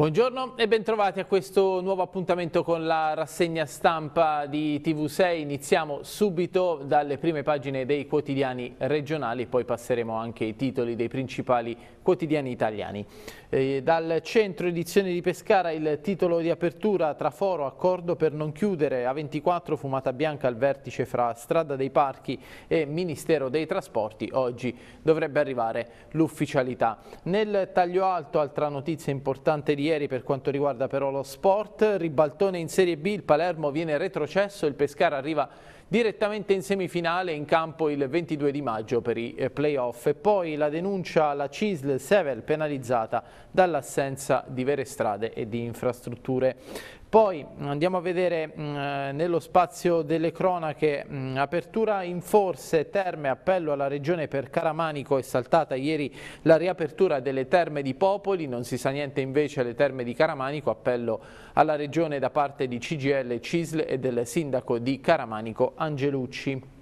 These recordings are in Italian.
Buongiorno e bentrovati a questo nuovo appuntamento con la rassegna stampa di TV6. Iniziamo subito dalle prime pagine dei quotidiani regionali, poi passeremo anche ai titoli dei principali quotidiani italiani. Eh, dal centro edizione di Pescara il titolo di apertura Traforo accordo per non chiudere a 24 fumata bianca al vertice fra Strada dei Parchi e Ministero dei Trasporti. Oggi dovrebbe arrivare l'ufficialità. Nel taglio alto altra notizia importante di ieri per quanto riguarda però lo sport, ribaltone in Serie B, il Palermo viene retrocesso, il Pescara arriva direttamente in semifinale in campo il 22 di maggio per i eh, playoff e poi la denuncia alla CISL Sevel penalizzata dall'assenza di vere strade e di infrastrutture. Poi mm, andiamo a vedere mh, mm, eh, nello spazio delle cronache mh, mm, apertura in forse terme, appello alla regione per Caramanico, è saltata ieri la riapertura delle terme di Popoli, non si sa niente invece alle terme di Caramanico, appello alla regione da parte di CGL, CISL e del sindaco di Caramanico Angelucci.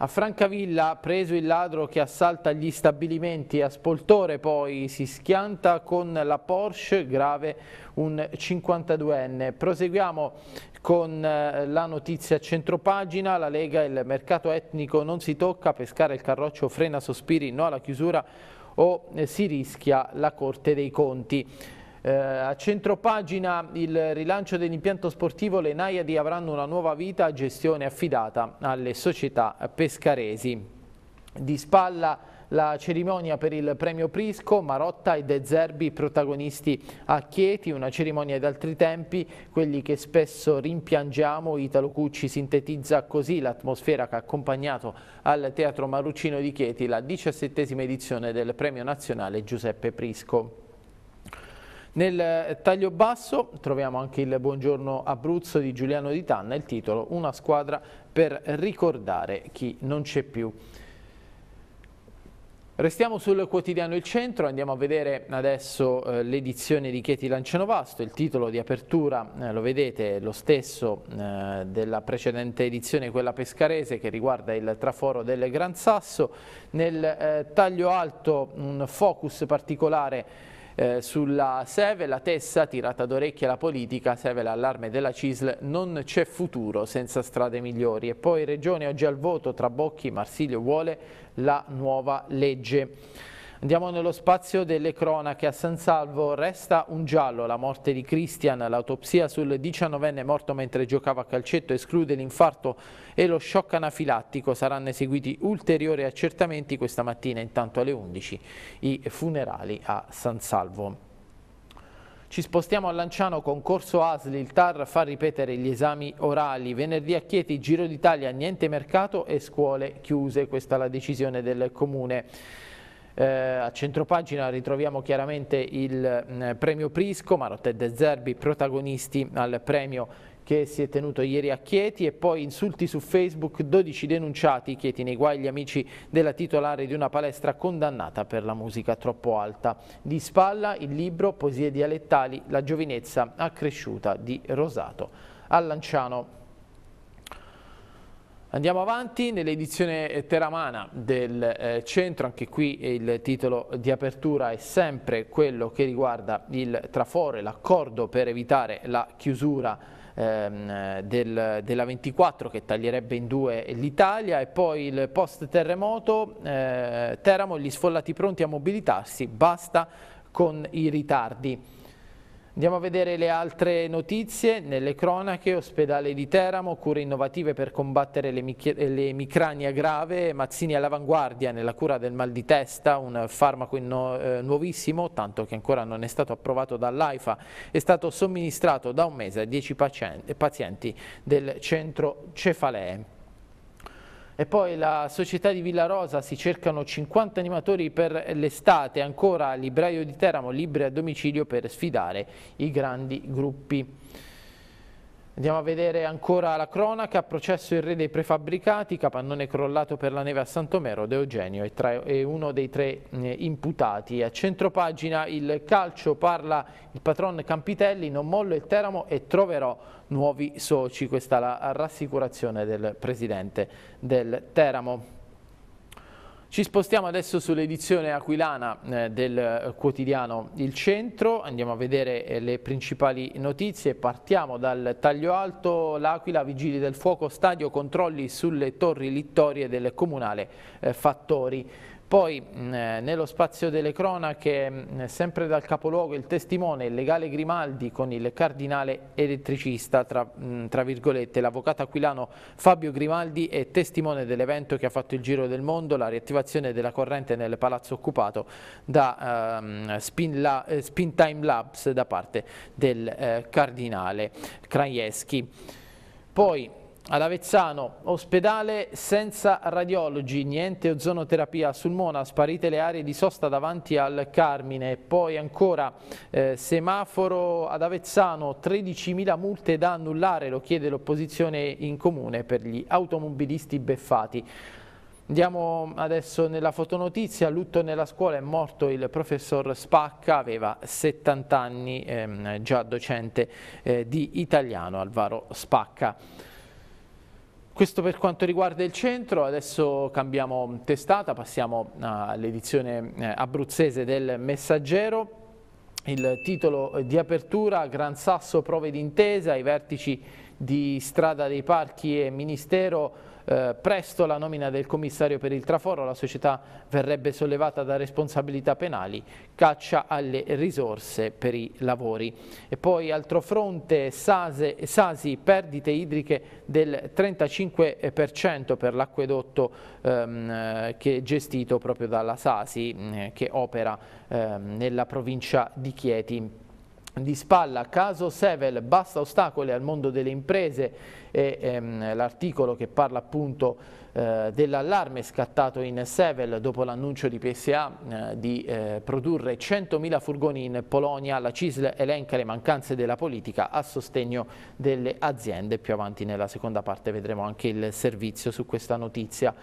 A Francavilla, preso il ladro che assalta gli stabilimenti a Spoltore, poi si schianta con la Porsche, grave un 52enne. Proseguiamo con eh, la notizia a centropagina, la Lega, il mercato etnico non si tocca, pescare il carroccio frena sospiri, no alla chiusura o eh, si rischia la Corte dei Conti. Eh, a pagina il rilancio dell'impianto sportivo, le Naiadi avranno una nuova vita gestione affidata alle società pescaresi. Di spalla la cerimonia per il premio Prisco, Marotta e De Zerbi protagonisti a Chieti, una cerimonia d'altri tempi, quelli che spesso rimpiangiamo, Italo Cucci sintetizza così l'atmosfera che ha accompagnato al Teatro Maruccino di Chieti la diciassettesima edizione del premio nazionale Giuseppe Prisco. Nel eh, taglio basso troviamo anche il Buongiorno Abruzzo di Giuliano Di Tanna, il titolo Una squadra per ricordare chi non c'è più. Restiamo sul quotidiano Il Centro, andiamo a vedere adesso eh, l'edizione di Chieti Lancianovasto, il titolo di apertura eh, lo vedete lo stesso eh, della precedente edizione, quella pescarese che riguarda il traforo del Gran Sasso, nel eh, taglio alto un focus particolare eh, sulla Seve la Tessa, tirata d'orecchia la politica, Seve l'allarme della CISL, non c'è futuro senza strade migliori. E poi Regione oggi al voto tra Bocchi, Marsilio vuole la nuova legge. Andiamo nello spazio delle cronache. A San Salvo resta un giallo, la morte di Christian, l'autopsia sul 19enne morto mentre giocava a calcetto esclude l'infarto e lo shock anafilattico. Saranno eseguiti ulteriori accertamenti questa mattina intanto alle 11 i funerali a San Salvo. Ci spostiamo a Lanciano, concorso ASLI, il TAR fa ripetere gli esami orali. Venerdì a Chieti, Giro d'Italia, niente mercato e scuole chiuse. Questa è la decisione del Comune. Eh, a centropagina ritroviamo chiaramente il mh, mm, premio Prisco, Marotted e Zerbi protagonisti al premio che si è tenuto ieri a Chieti e poi insulti su Facebook, 12 denunciati, Chieti nei guai gli amici della titolare di una palestra condannata per la musica troppo alta. Di spalla il libro Poesie dialettali, la giovinezza accresciuta di Rosato. A Lanciano Andiamo avanti nell'edizione eh, teramana del eh, centro, anche qui eh, il titolo di apertura è sempre quello che riguarda il traforo e l'accordo per evitare la chiusura ehm, del, della 24 che taglierebbe in due l'Italia e poi il post terremoto, eh, Teramo, gli sfollati pronti a mobilitarsi, basta con i ritardi. Andiamo a vedere le altre notizie, nelle cronache, ospedale di Teramo, cure innovative per combattere l'emicrania grave, Mazzini all'avanguardia nella cura del mal di testa, un farmaco eh, nuovissimo, tanto che ancora non è stato approvato dall'AIFA, è stato somministrato da un mese a 10 pazienti del centro Cefalee. E poi la società di Villa Rosa si cercano 50 animatori per l'estate, ancora Libraio di Teramo, libri a domicilio per sfidare i grandi gruppi. Andiamo a vedere ancora la cronaca, processo il re dei prefabbricati, capannone crollato per la neve a Santomero, De Eugenio è, tra, è uno dei tre eh, imputati. A centropagina il calcio parla il patron Campitelli, non mollo il Teramo e troverò nuovi soci, questa è la rassicurazione del presidente del Teramo. Ci spostiamo adesso sull'edizione aquilana eh, del eh, quotidiano Il Centro, andiamo a vedere eh, le principali notizie, partiamo dal taglio alto, l'Aquila, vigili del fuoco, stadio, controlli sulle torri littorie del comunale Fattori. Poi eh, nello spazio delle cronache, mh, sempre dal capoluogo, il testimone, il legale Grimaldi con il cardinale elettricista, tra, mh, tra virgolette, l'avvocato aquilano Fabio Grimaldi è testimone dell'evento che ha fatto il giro del mondo, la riattivazione della corrente nel palazzo occupato da ehm, spin, la, eh, spin, Time Labs da parte del eh, cardinale Krajewski. Poi ad Avezzano, ospedale senza radiologi, niente ozonoterapia sul Mona, sparite le aree di sosta davanti al Carmine. Poi ancora eh, semaforo ad Avezzano, 13.000 multe da annullare, lo chiede l'opposizione in comune per gli automobilisti beffati. Andiamo adesso nella fotonotizia, lutto nella scuola, è morto il professor Spacca, aveva 70 anni, ehm, già docente eh, di italiano, Alvaro Spacca. Questo per quanto riguarda il centro, adesso cambiamo testata, passiamo all'edizione eh, abruzzese del Messaggero. Il titolo eh, di apertura, Gran Sasso prove d'intesa, i vertici di Strada dei Parchi e Ministero eh, presto la nomina del commissario per il traforo, la società verrebbe sollevata da responsabilità penali, caccia alle risorse per i lavori. E poi altro fronte, Sase, Sasi, perdite idriche del 35% per l'acquedotto ehm, che è gestito proprio dalla Sasi, eh, che opera ehm, nella provincia di Chieti di spalla, caso Sevel, basta ostacoli al mondo delle imprese e ehm, l'articolo che parla appunto eh, dell'allarme scattato in Sevel dopo l'annuncio di PSA eh, di eh, produrre 100.000 furgoni in Polonia, la CISL elenca le mancanze della politica a sostegno delle aziende, più avanti nella seconda parte vedremo anche il servizio su questa notizia.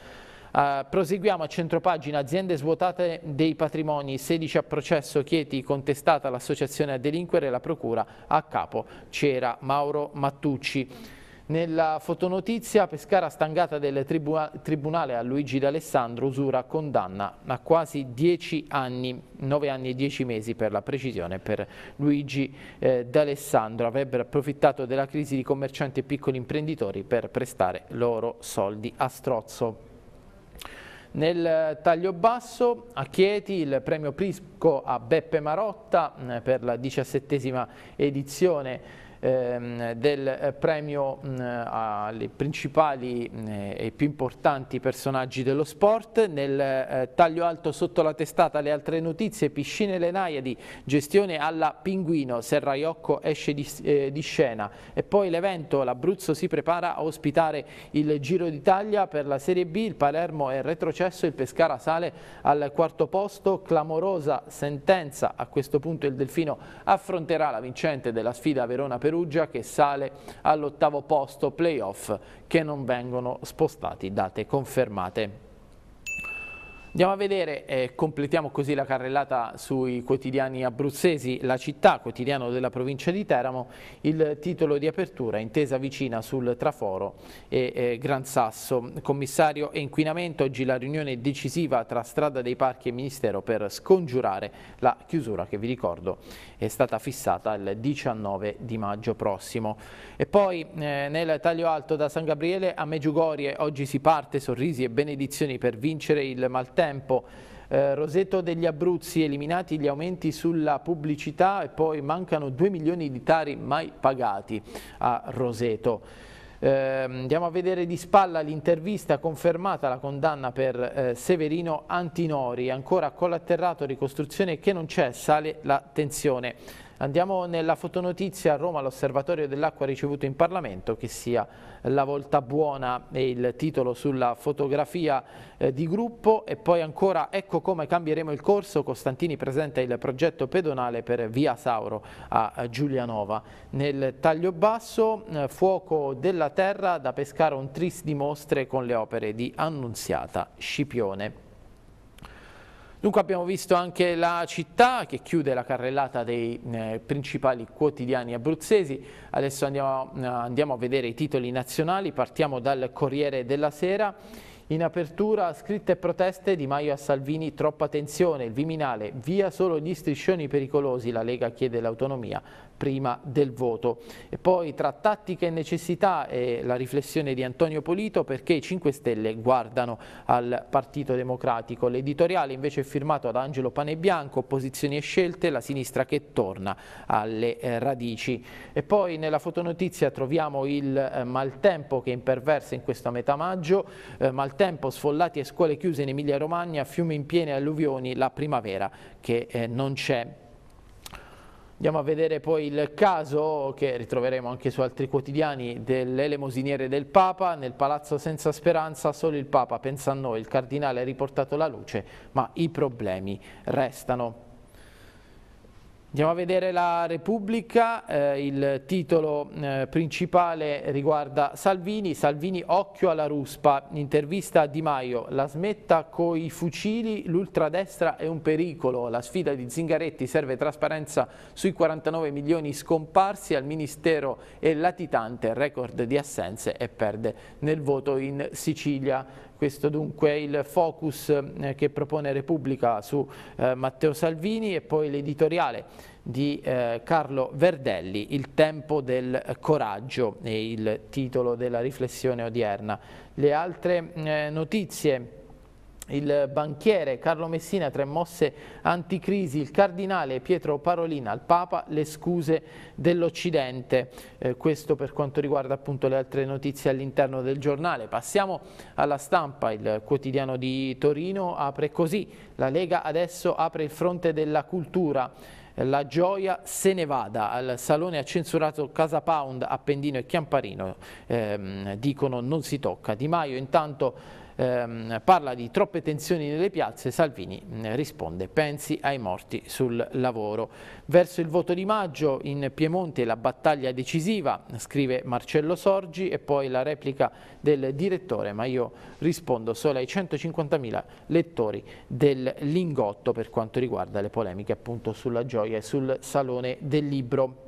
Uh, proseguiamo a centropagina, aziende svuotate dei patrimoni, 16 a processo, Chieti contestata l'associazione a delinquere, la procura a capo c'era Mauro Mattucci. Nella fotonotizia Pescara stangata del tribuna tribunale a Luigi D'Alessandro usura condanna a quasi 10 anni, 9 anni e 10 mesi per la precisione per Luigi eh, D'Alessandro. Avrebbero approfittato della crisi di commercianti e piccoli imprenditori per prestare loro soldi a strozzo. Nel eh, taglio basso a Chieti il premio Prisco a Beppe Marotta eh, per la diciassettesima edizione ehm, del eh, premio mh, mm, alle principali mh, mm, e più importanti personaggi dello sport, nel eh, taglio alto sotto la testata le altre notizie, piscine le Naiadi, gestione alla Pinguino, Serraiocco esce di, eh, di scena e poi l'evento, l'Abruzzo si prepara a ospitare il Giro d'Italia per la Serie B, il Palermo è retrocesso, il Pescara sale al quarto posto, clamorosa sentenza, a questo punto il Delfino affronterà la vincente della sfida verona perù Perugia che sale all'ottavo posto, playoff che non vengono spostati, date confermate. Andiamo a vedere, eh, completiamo così la carrellata sui quotidiani abruzzesi, la città, quotidiano della provincia di Teramo, il titolo di apertura, intesa vicina sul Traforo e eh, Gran Sasso. Commissario e inquinamento, oggi la riunione decisiva tra Strada dei Parchi e Ministero per scongiurare la chiusura che vi ricordo è stata fissata il 19 di maggio prossimo. E poi eh, nel taglio alto da San Gabriele a Meggiugorie, oggi si parte, sorrisi e benedizioni per vincere il Maltempo tempo. Eh, Roseto degli Abruzzi, eliminati gli aumenti sulla pubblicità e poi mancano 2 milioni di tari mai pagati a Roseto. Eh, andiamo a vedere di spalla l'intervista confermata la condanna per eh, Severino Antinori, ancora collaterrato ricostruzione che non c'è, sale la tensione. Andiamo nella fotonotizia a Roma, l'osservatorio dell'acqua ricevuto in Parlamento, che sia la volta buona e il titolo sulla fotografia eh, di gruppo e poi ancora ecco come cambieremo il corso, Costantini presenta il progetto pedonale per via Sauro a Giulianova. Nel taglio basso, eh, fuoco della terra da pescare un tris di mostre con le opere di Annunziata Scipione. Dunque abbiamo visto anche la città che chiude la carrellata dei eh, principali quotidiani abruzzesi. Adesso andiamo, eh, andiamo a vedere i titoli nazionali, partiamo dal Corriere della Sera. In apertura scritte e proteste di Maio a Salvini, troppa tensione, il Viminale, via solo gli striscioni pericolosi, la Lega chiede l'autonomia, prima del voto. E poi tra tattica e necessità è la riflessione di Antonio Polito perché i 5 Stelle guardano al Partito Democratico. L'editoriale invece è firmato da Angelo Panebianco, opposizioni e scelte, la sinistra che torna alle eh, radici. E poi nella fotonotizia troviamo il eh, maltempo che imperversa in questa metà maggio, eh, maltempo, sfollati e scuole chiuse in Emilia Romagna, fiumi in piene alluvioni, la primavera che non c'è Andiamo a vedere poi il caso, che ritroveremo anche su altri quotidiani, dell'elemosiniere del Papa. Nel palazzo senza speranza solo il Papa pensa a noi, il Cardinale ha riportato la luce, ma i problemi restano. Andiamo a vedere la Repubblica, eh, il titolo eh, principale riguarda Salvini, Salvini occhio alla ruspa, intervista a Di Maio, la smetta coi fucili, l'ultradestra è un pericolo, la sfida di Zingaretti serve trasparenza sui 49 milioni scomparsi al Ministero e latitante, record di assenze e perde nel voto in Sicilia. Questo dunque è il focus eh, che propone Repubblica su eh, Matteo Salvini e poi l'editoriale di eh, Carlo Verdelli, Il tempo del coraggio è il titolo della riflessione odierna. Le altre notizie il banchiere Carlo Messina, tre mosse anticrisi, il cardinale Pietro Parolina, al Papa le scuse dell'Occidente. Eh, questo per quanto riguarda appunto le altre notizie all'interno del giornale. Passiamo alla stampa, il quotidiano di Torino apre così, la Lega adesso apre il fronte della cultura la gioia se ne vada. Al salone ha censurato Casa Pound, Appendino e Chiamparino. Eh, dicono non si tocca. Di Maio intanto ehm, parla di troppe tensioni nelle piazze, Salvini mm, risponde pensi ai morti sul lavoro. Verso il voto di maggio in Piemonte la battaglia decisiva, scrive Marcello Sorgi e poi la replica del direttore, ma io rispondo solo ai 150.000 lettori del Lingotto per quanto riguarda le polemiche appunto sulla gioia e sul Salone del Libro.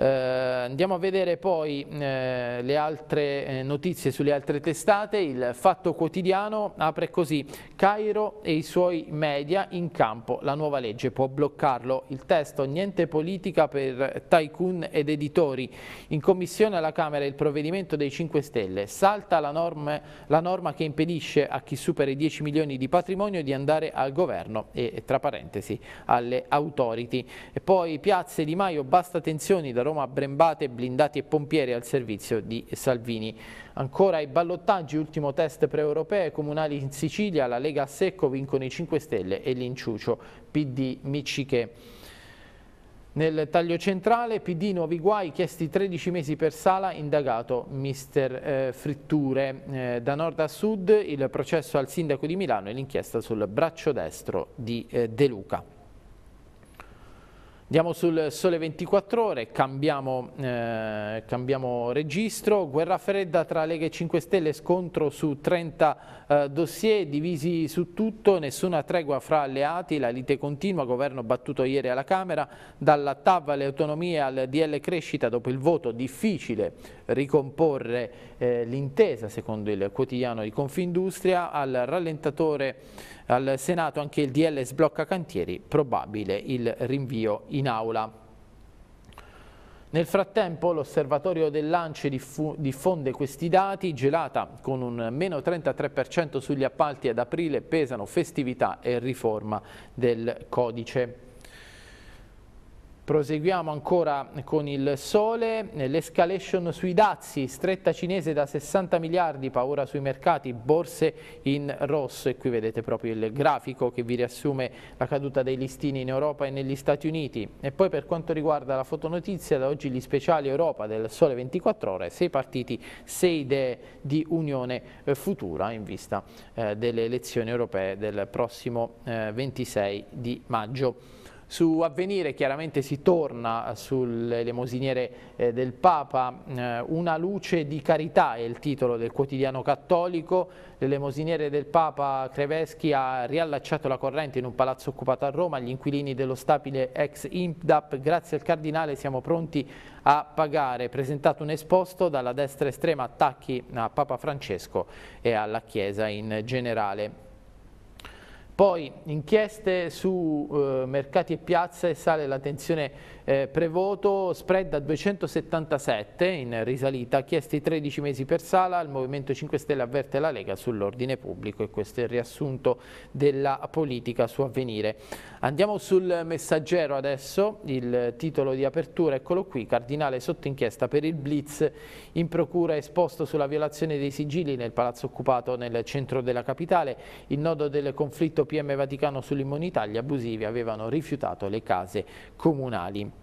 Eh, andiamo a vedere poi eh, le altre eh, notizie sulle altre testate, il Fatto Quotidiano apre così, Cairo e i suoi media in campo, la nuova legge può bloccarlo, il testo niente politica per tycoon ed editori, in commissione alla Camera il provvedimento dei 5 Stelle, salta la norma, la norma che impedisce a chi supera i 10 milioni di patrimonio di andare al governo e tra parentesi alle authority. E poi piazze di Maio, basta tensioni da Roma Brembate, blindati e pompieri al servizio di Salvini. Ancora i ballottaggi, ultimo test pre europeo e comunali in Sicilia, la Lega a secco vincono i 5 Stelle e l'Inciucio, PD Miciche. Nel taglio centrale, PD nuovi guai, chiesti 13 mesi per sala, indagato mister eh, Fritture. Eh, da nord a sud il processo al sindaco di Milano e l'inchiesta sul braccio destro di eh, De Luca. Andiamo sul sole 24 ore, cambiamo, eh, cambiamo registro, guerra fredda tra Lega e 5 Stelle, scontro su 30 eh, dossier divisi su tutto, nessuna tregua fra alleati, la lite continua, governo battuto ieri alla Camera, dalla TAV alle autonomie al DL Crescita dopo il voto difficile ricomporre eh, l'intesa secondo il quotidiano di Confindustria, al rallentatore al Senato anche il DL sblocca cantieri, probabile il rinvio in aula. Nel frattempo l'osservatorio del Lance diffonde questi dati, gelata con un meno 33% sugli appalti ad aprile pesano festività e riforma del codice. Proseguiamo ancora con il sole, l'escalation sui dazi, stretta cinese da 60 miliardi, paura sui mercati, borse in rosso e qui vedete proprio il grafico che vi riassume la caduta dei listini in Europa e negli Stati Uniti. E poi per quanto riguarda la fotonotizia, da oggi gli speciali Europa del Sole 24 Ore, sei partiti, sei idee di unione eh, futura in vista eh, delle elezioni europee del prossimo 26 eh, di maggio. Su Avvenire chiaramente si torna eh, sull'elemosiniere eh, del Papa, eh, una luce di carità è il titolo del quotidiano cattolico, l'elemosiniere del Papa Creveschi ha riallacciato la corrente in un palazzo occupato a Roma, gli inquilini dello stabile ex IMPDAP, grazie al Cardinale siamo pronti a pagare, presentato un esposto dalla destra estrema attacchi a Papa Francesco e alla Chiesa in generale. Poi inchieste su eh, mercati e piazze sale la tensione eh, Prevoto spread a 277 in risalita, chiesti 13 mesi per sala, il Movimento 5 Stelle avverte la Lega sull'ordine pubblico e questo è il riassunto della politica su avvenire. Andiamo sul messaggero adesso, il titolo di apertura, eccolo qui, Cardinale sotto inchiesta per il Blitz, in procura esposto sulla violazione dei sigilli nel palazzo occupato nel centro della capitale, il nodo del conflitto PM Vaticano sull'immunità, gli abusivi avevano rifiutato le case comunali.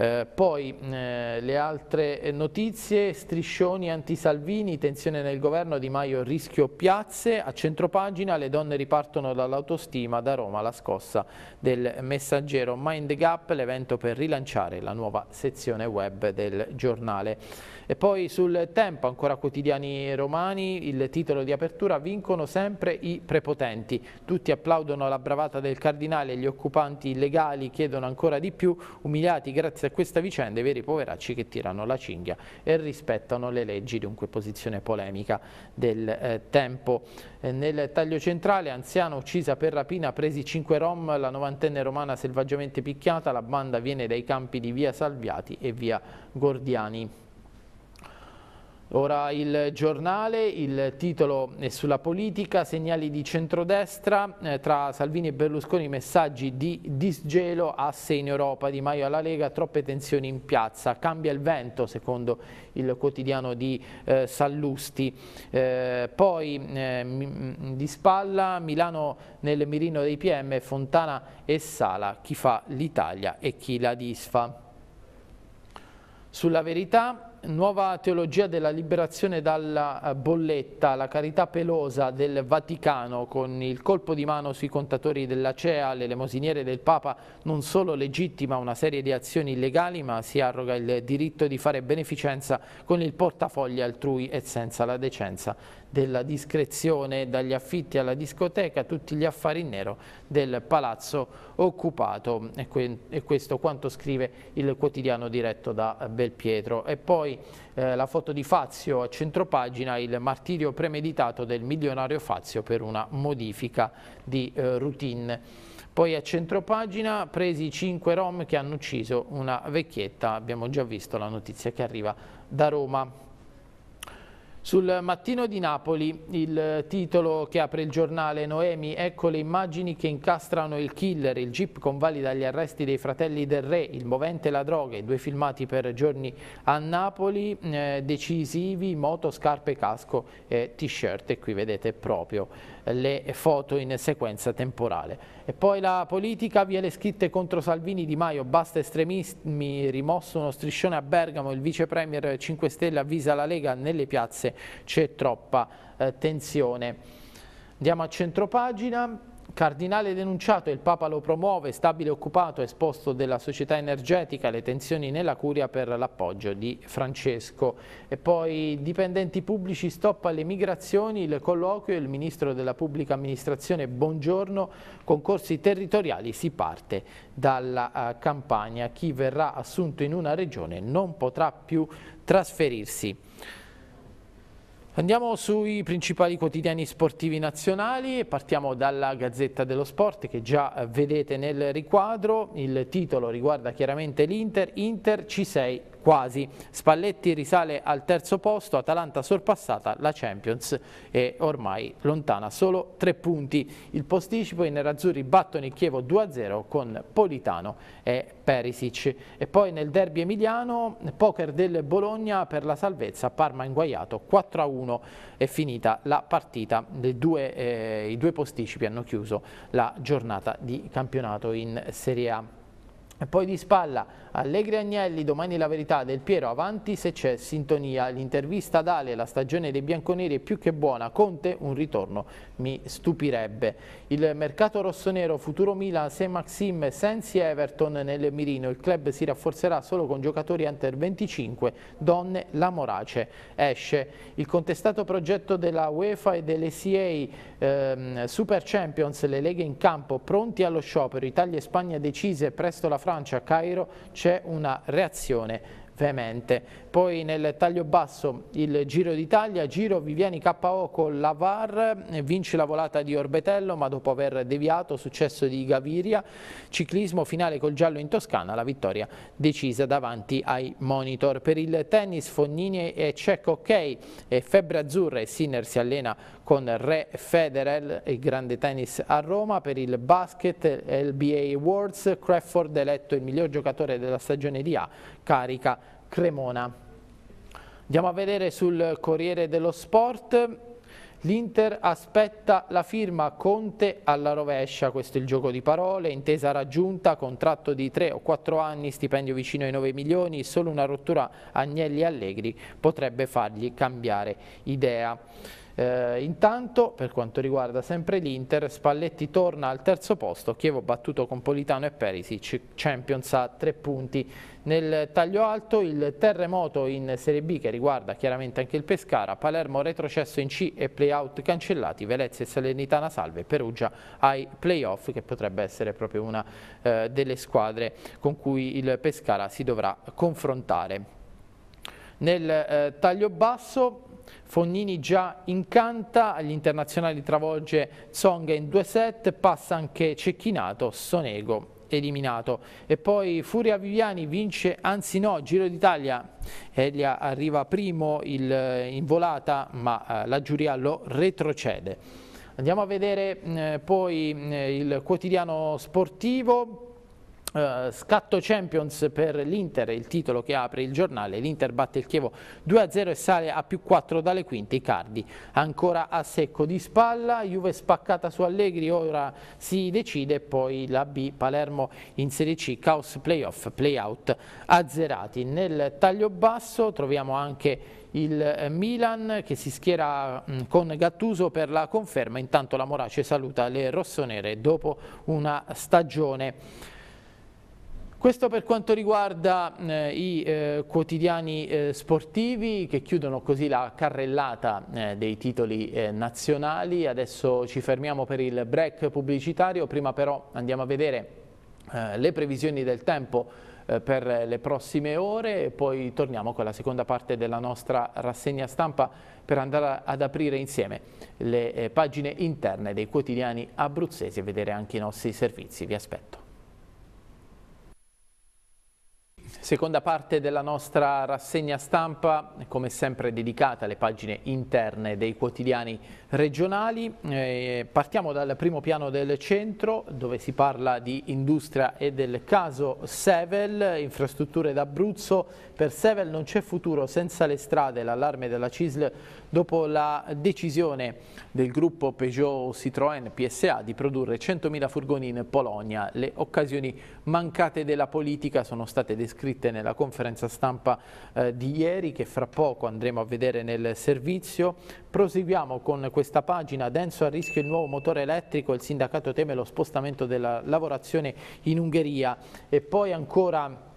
Eh, poi eh, le altre notizie, striscioni anti-Salvini, tensione nel governo Di Maio, rischio piazze, a centropagina le donne ripartono dall'autostima, da Roma la scossa del messaggero Mind Gap, l'evento per rilanciare la nuova sezione web del giornale. E poi sul tempo, ancora quotidiani romani, il titolo di apertura vincono sempre i prepotenti. Tutti applaudono la bravata del cardinale, gli occupanti illegali chiedono ancora di più, umiliati grazie a questa vicenda i veri poveracci che tirano la cinghia e rispettano le leggi, dunque posizione polemica del eh, tempo. Eh, nel taglio centrale, anziano uccisa per rapina, presi 5 rom, la novantenne romana selvaggiamente picchiata, la banda viene dai campi di via Salviati e via Gordiani. Ora il giornale, il titolo è sulla politica, segnali di centrodestra, eh, tra Salvini e Berlusconi messaggi di disgelo, asse in Europa, Di Maio alla Lega, troppe tensioni in piazza, cambia il vento secondo il quotidiano di eh, Sallusti. Eh, poi eh, mm, di spalla Milano nel mirino dei PM, Fontana e Sala, chi fa l'Italia e chi la disfa. Sulla verità nuova teologia della liberazione dalla eh, bolletta, la carità pelosa del Vaticano con il colpo di mano sui contatori della CEA, l'elemosiniere del Papa non solo legittima una serie di azioni illegali ma si arroga il diritto di fare beneficenza con il portafoglio altrui e senza la decenza della discrezione dagli affitti alla discoteca, tutti gli affari in nero del palazzo occupato. E questo quanto scrive il quotidiano diretto da Belpietro. E poi eh, la foto di Fazio a centropagina, il martirio premeditato del milionario Fazio per una modifica di eh, routine. Poi a centropagina presi cinque rom che hanno ucciso una vecchietta, abbiamo già visto la notizia che arriva da Roma. Sul mattino di Napoli, il titolo che apre il giornale Noemi, ecco le immagini che incastrano il killer, il jeep convalida gli arresti dei fratelli del re, il movente e la droga, i due filmati per giorni a Napoli, eh, decisivi, moto, scarpe, casco e eh, t-shirt e qui vedete proprio le foto in sequenza temporale. E poi la politica, via le scritte contro Salvini, Di Maio, basta estremismi, rimosso uno striscione a Bergamo, il vice premier 5 Stelle avvisa la Lega, nelle piazze c'è troppa eh, tensione. Andiamo a centropagina. Cardinale denunciato, il Papa lo promuove, stabile occupato, esposto della società energetica, le tensioni nella curia per l'appoggio di Francesco. E poi dipendenti pubblici stop alle migrazioni, il colloquio, il Ministro della Pubblica Amministrazione Buongiorno, concorsi territoriali, si parte dalla uh, campagna. Chi verrà assunto in una regione non potrà più trasferirsi. Andiamo sui principali quotidiani sportivi nazionali, partiamo dalla Gazzetta dello Sport che già eh, vedete nel riquadro, il titolo riguarda chiaramente l'Inter, Inter C6 quasi. Spalletti risale al terzo posto, Atalanta sorpassata la Champions è ormai lontana, solo tre punti. Il posticipo i nerazzurri battono il Chievo 2-0 con Politano e Perisic. E poi nel derby emiliano, poker del Bologna per la salvezza, Parma inguaiato 4-1 è finita la partita. Due, eh, I due posticipi hanno chiuso la giornata di campionato in Serie A. E poi di spalla Allegri Agnelli, domani la verità del Piero avanti se c'è sintonia. L'intervista ad Ale, la stagione dei bianconeri è più che buona, Conte un ritorno mi stupirebbe. Il mercato rossonero, futuro Milan, se Maxim, Sensi Everton nel mirino, il club si rafforzerà solo con giocatori under 25, donne la Morace. Esce il contestato progetto della UEFA e dell'ECA ehm, Super Champions, le leghe in campo pronti allo sciopero, Italia e Spagna decise presto la Francia Francia, Cairo, c'è una reazione veemente poi nel taglio basso il Giro d'Italia, Giro Viviani KO con Lavar, vince la volata di Orbetello ma dopo aver deviato, successo di Gaviria, ciclismo finale col giallo in Toscana, la vittoria decisa davanti ai monitor. Per il tennis Fognini e Cecco ok, Febbre Azzurra e Sinner si allena con Re Federer, il grande tennis a Roma, per il basket LBA Awards, Crawford eletto il miglior giocatore della stagione di A, carica Cremona. Andiamo a vedere sul Corriere dello Sport, l'Inter aspetta la firma Conte alla rovescia, questo è il gioco di parole, intesa raggiunta, contratto di 3 o 4 anni, stipendio vicino ai 9 milioni, solo una rottura Agnelli Allegri potrebbe fargli cambiare idea. Eh, intanto, per quanto riguarda sempre l'Inter, Spalletti torna al terzo posto, Chievo battuto con Politano e Perisic, Champions a tre punti. Nel taglio alto il terremoto in Serie B che riguarda chiaramente anche il Pescara, Palermo retrocesso in C e playout cancellati, Venezia e Salernitana salve, Perugia ai playoff che potrebbe essere proprio una eh, delle squadre con cui il Pescara si dovrà confrontare. Nel eh, taglio basso Fognini già incanta, agli internazionali travolge Tsonga in due set, passa anche Cecchinato, Sonego eliminato. E poi Furia Viviani vince, anzi no, Giro d'Italia. Elia arriva primo il, eh, in volata, ma eh, la giuria lo retrocede. Andiamo a vedere mm, eh, poi eh, il quotidiano sportivo eh, scatto Champions per l'Inter, il titolo che apre il giornale, l'Inter batte il Chievo 2-0 e sale a più 4 dalle quinte, Icardi ancora a secco di spalla, Juve spaccata su Allegri, ora si decide, poi la B Palermo in Serie C, caos playoff, playout azzerati. Nel taglio basso troviamo anche il eh, Milan che si schiera mm, con Gattuso per la conferma, intanto la Morace saluta le rossonere dopo una stagione questo per quanto riguarda eh, i eh, quotidiani eh, sportivi che chiudono così la carrellata eh, dei titoli eh, nazionali. Adesso ci fermiamo per il break pubblicitario, prima però andiamo a vedere eh, le previsioni del tempo per le prossime ore e poi torniamo con la seconda parte della nostra rassegna stampa per andare ad aprire insieme le pagine interne dei quotidiani abruzzesi e vedere anche i nostri servizi. Vi aspetto. Seconda parte della nostra rassegna stampa, come sempre dedicata alle pagine interne dei quotidiani regionali. Eh, partiamo dal primo piano del centro dove si parla di industria e del caso Sevel, infrastrutture d'Abruzzo. Per Sevel non c'è futuro senza le strade, l'allarme della CISL dopo la decisione del gruppo Peugeot Citroën PSA di produrre 100.000 furgoni in Polonia. Le occasioni mancate della politica sono state descritte nella conferenza stampa eh, di ieri che fra poco andremo a vedere nel servizio. Proseguiamo con questa pagina, denso a rischio il nuovo motore elettrico, il sindacato teme lo spostamento della lavorazione in Ungheria e poi ancora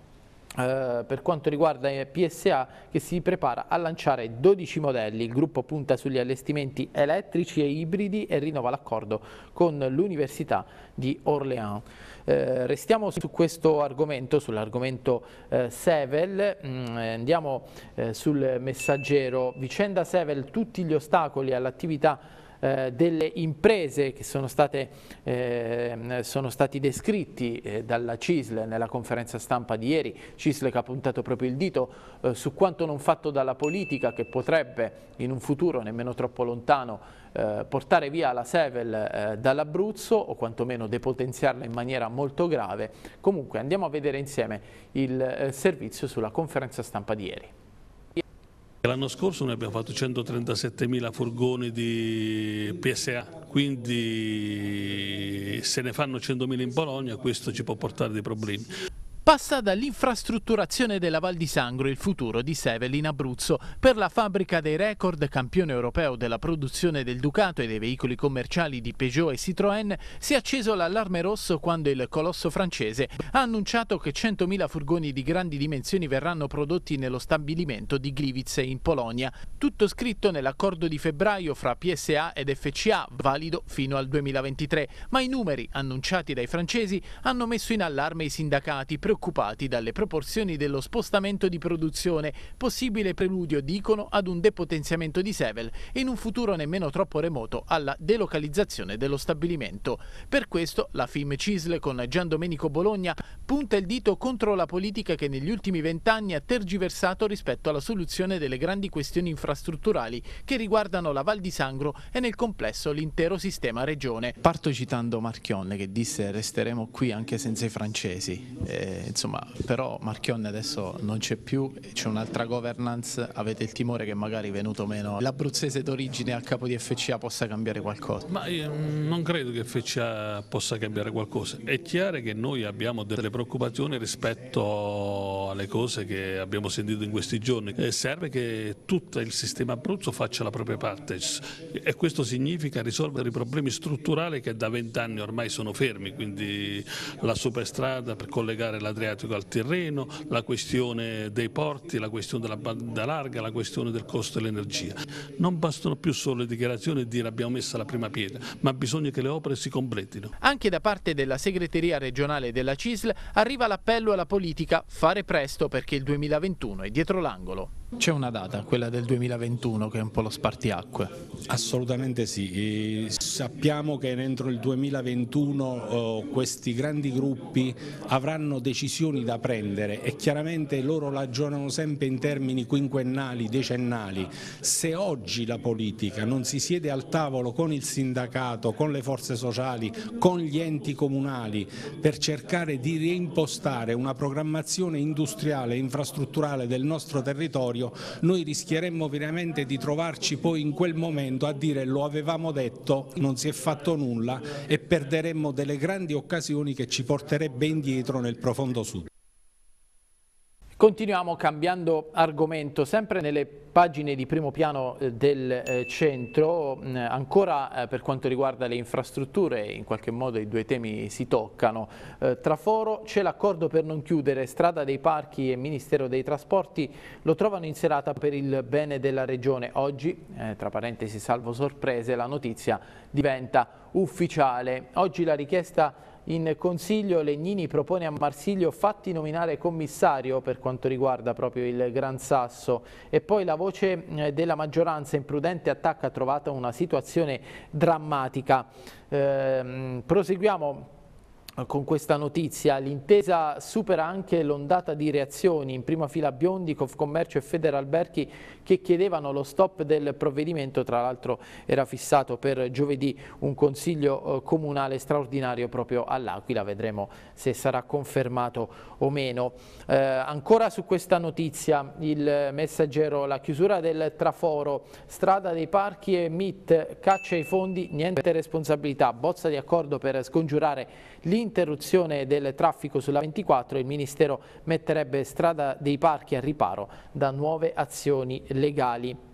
eh, per quanto riguarda eh, PSA che si prepara a lanciare 12 modelli, il gruppo punta sugli allestimenti elettrici e ibridi e rinnova l'accordo con l'Università di Orléans. Eh, restiamo su questo argomento, sull'argomento Sevel, mm, andiamo sul messaggero vicenda Sevel, tutti gli ostacoli all'attività eh, delle imprese che sono, state, eh, sono stati descritti eh, dalla CISL nella conferenza stampa di ieri, CISL che ha puntato proprio il dito eh, su quanto non fatto dalla politica che potrebbe in un futuro nemmeno troppo lontano eh, portare via la Sevel eh, dall'Abruzzo o quantomeno depotenziarla in maniera molto grave. Comunque andiamo a vedere insieme il servizio sulla conferenza stampa di ieri. L'anno scorso noi abbiamo fatto 137.000 furgoni di PSA, quindi se ne fanno 100.000 in Bologna questo ci può portare dei problemi. Passa dall'infrastrutturazione della Val di Sangro il futuro di Sevel in Abruzzo. Per la fabbrica dei record, campione europeo della produzione del Ducato e dei veicoli commerciali di Peugeot e Citroën, si è acceso l'allarme rosso quando il colosso francese ha annunciato che 100.000 furgoni di grandi dimensioni verranno prodotti nello stabilimento di Gliwice in Polonia. Tutto scritto nell'accordo di febbraio fra PSA ed FCA, valido fino al 2023. Ma i numeri annunciati dai francesi hanno messo in allarme i sindacati preoccupati dalle proporzioni dello spostamento di produzione, possibile preludio, dicono, ad un depotenziamento di Sevel e in un futuro nemmeno troppo remoto alla delocalizzazione dello stabilimento. Per questo la FIM Cisle con Gian Domenico Bologna punta il dito contro la politica che negli ultimi vent'anni ha tergiversato rispetto alla soluzione delle grandi questioni infrastrutturali che riguardano la Val di Sangro e nel complesso l'intero sistema regione. Parto citando Marchionne che disse resteremo qui anche senza i francesi. Eh, insomma, però Marchionne adesso non c'è più, c'è un'altra governance, avete il timore che magari venuto meno l'abruzzese d'origine a capo di FCA possa cambiare qualcosa? Ma io non credo che FCA possa cambiare qualcosa, è chiaro che noi abbiamo delle preoccupazioni rispetto alle cose che abbiamo sentito in questi giorni, e serve che tutto il sistema Abruzzo faccia la propria parte e questo significa risolvere i problemi strutturali che da vent'anni ormai sono fermi, quindi la superstrada per collegare la dall'Adriatico al Tirreno, la questione dei porti, la questione della banda larga, la questione del costo dell'energia. Non bastano più solo le dichiarazioni e dire abbiamo messo la prima pietra, ma bisogna che le opere si completino. Anche da parte della segreteria regionale della CISL arriva l'appello alla politica fare presto perché il 2021 è dietro l'angolo. C'è una data, quella del 2021, che è un po' lo spartiacque? Assolutamente sì. E sappiamo che entro il 2021 eh, questi grandi gruppi avranno decisioni da prendere e chiaramente loro ragionano sempre in termini quinquennali, decennali. Se oggi la politica non si siede al tavolo con il sindacato, con le forze sociali, con gli enti comunali per cercare di reimpostare una programmazione industriale e infrastrutturale del nostro territorio, contrario noi rischieremmo veramente di trovarci poi in quel momento a dire lo avevamo detto, non si è fatto nulla e perderemmo delle grandi occasioni che ci porterebbe indietro nel profondo sud. Continuiamo cambiando argomento, sempre nelle pagine di primo piano eh, del eh, centro, mm, ancora eh, per quanto riguarda le infrastrutture, in qualche modo i due temi si toccano. Traforo c'è l'accordo per non chiudere, strada dei parchi e Ministero dei Trasporti lo trovano in serata per il bene della regione. Oggi, tra parentesi salvo sorprese, la notizia diventa ufficiale. Oggi la richiesta è in consiglio Legnini propone a Marsiglio fatti nominare commissario per quanto riguarda proprio il Gran Sasso e poi la voce eh, della maggioranza imprudente attacca trovata una situazione drammatica. Eh, proseguiamo con questa notizia. L'intesa supera anche l'ondata di reazioni in prima fila Biondi, Confcommercio e Federalberchi che chiedevano lo stop del provvedimento. Tra l'altro era fissato per giovedì un consiglio eh, comunale straordinario proprio all'Aquila. Vedremo se sarà confermato o meno. Eh, ancora su questa notizia il messaggero, la chiusura del traforo, strada dei parchi e MIT, caccia ai fondi, niente responsabilità, bozza di accordo per scongiurare l'interno l'interruzione del traffico sulla 24 il Ministero metterebbe strada dei parchi al riparo da nuove azioni legali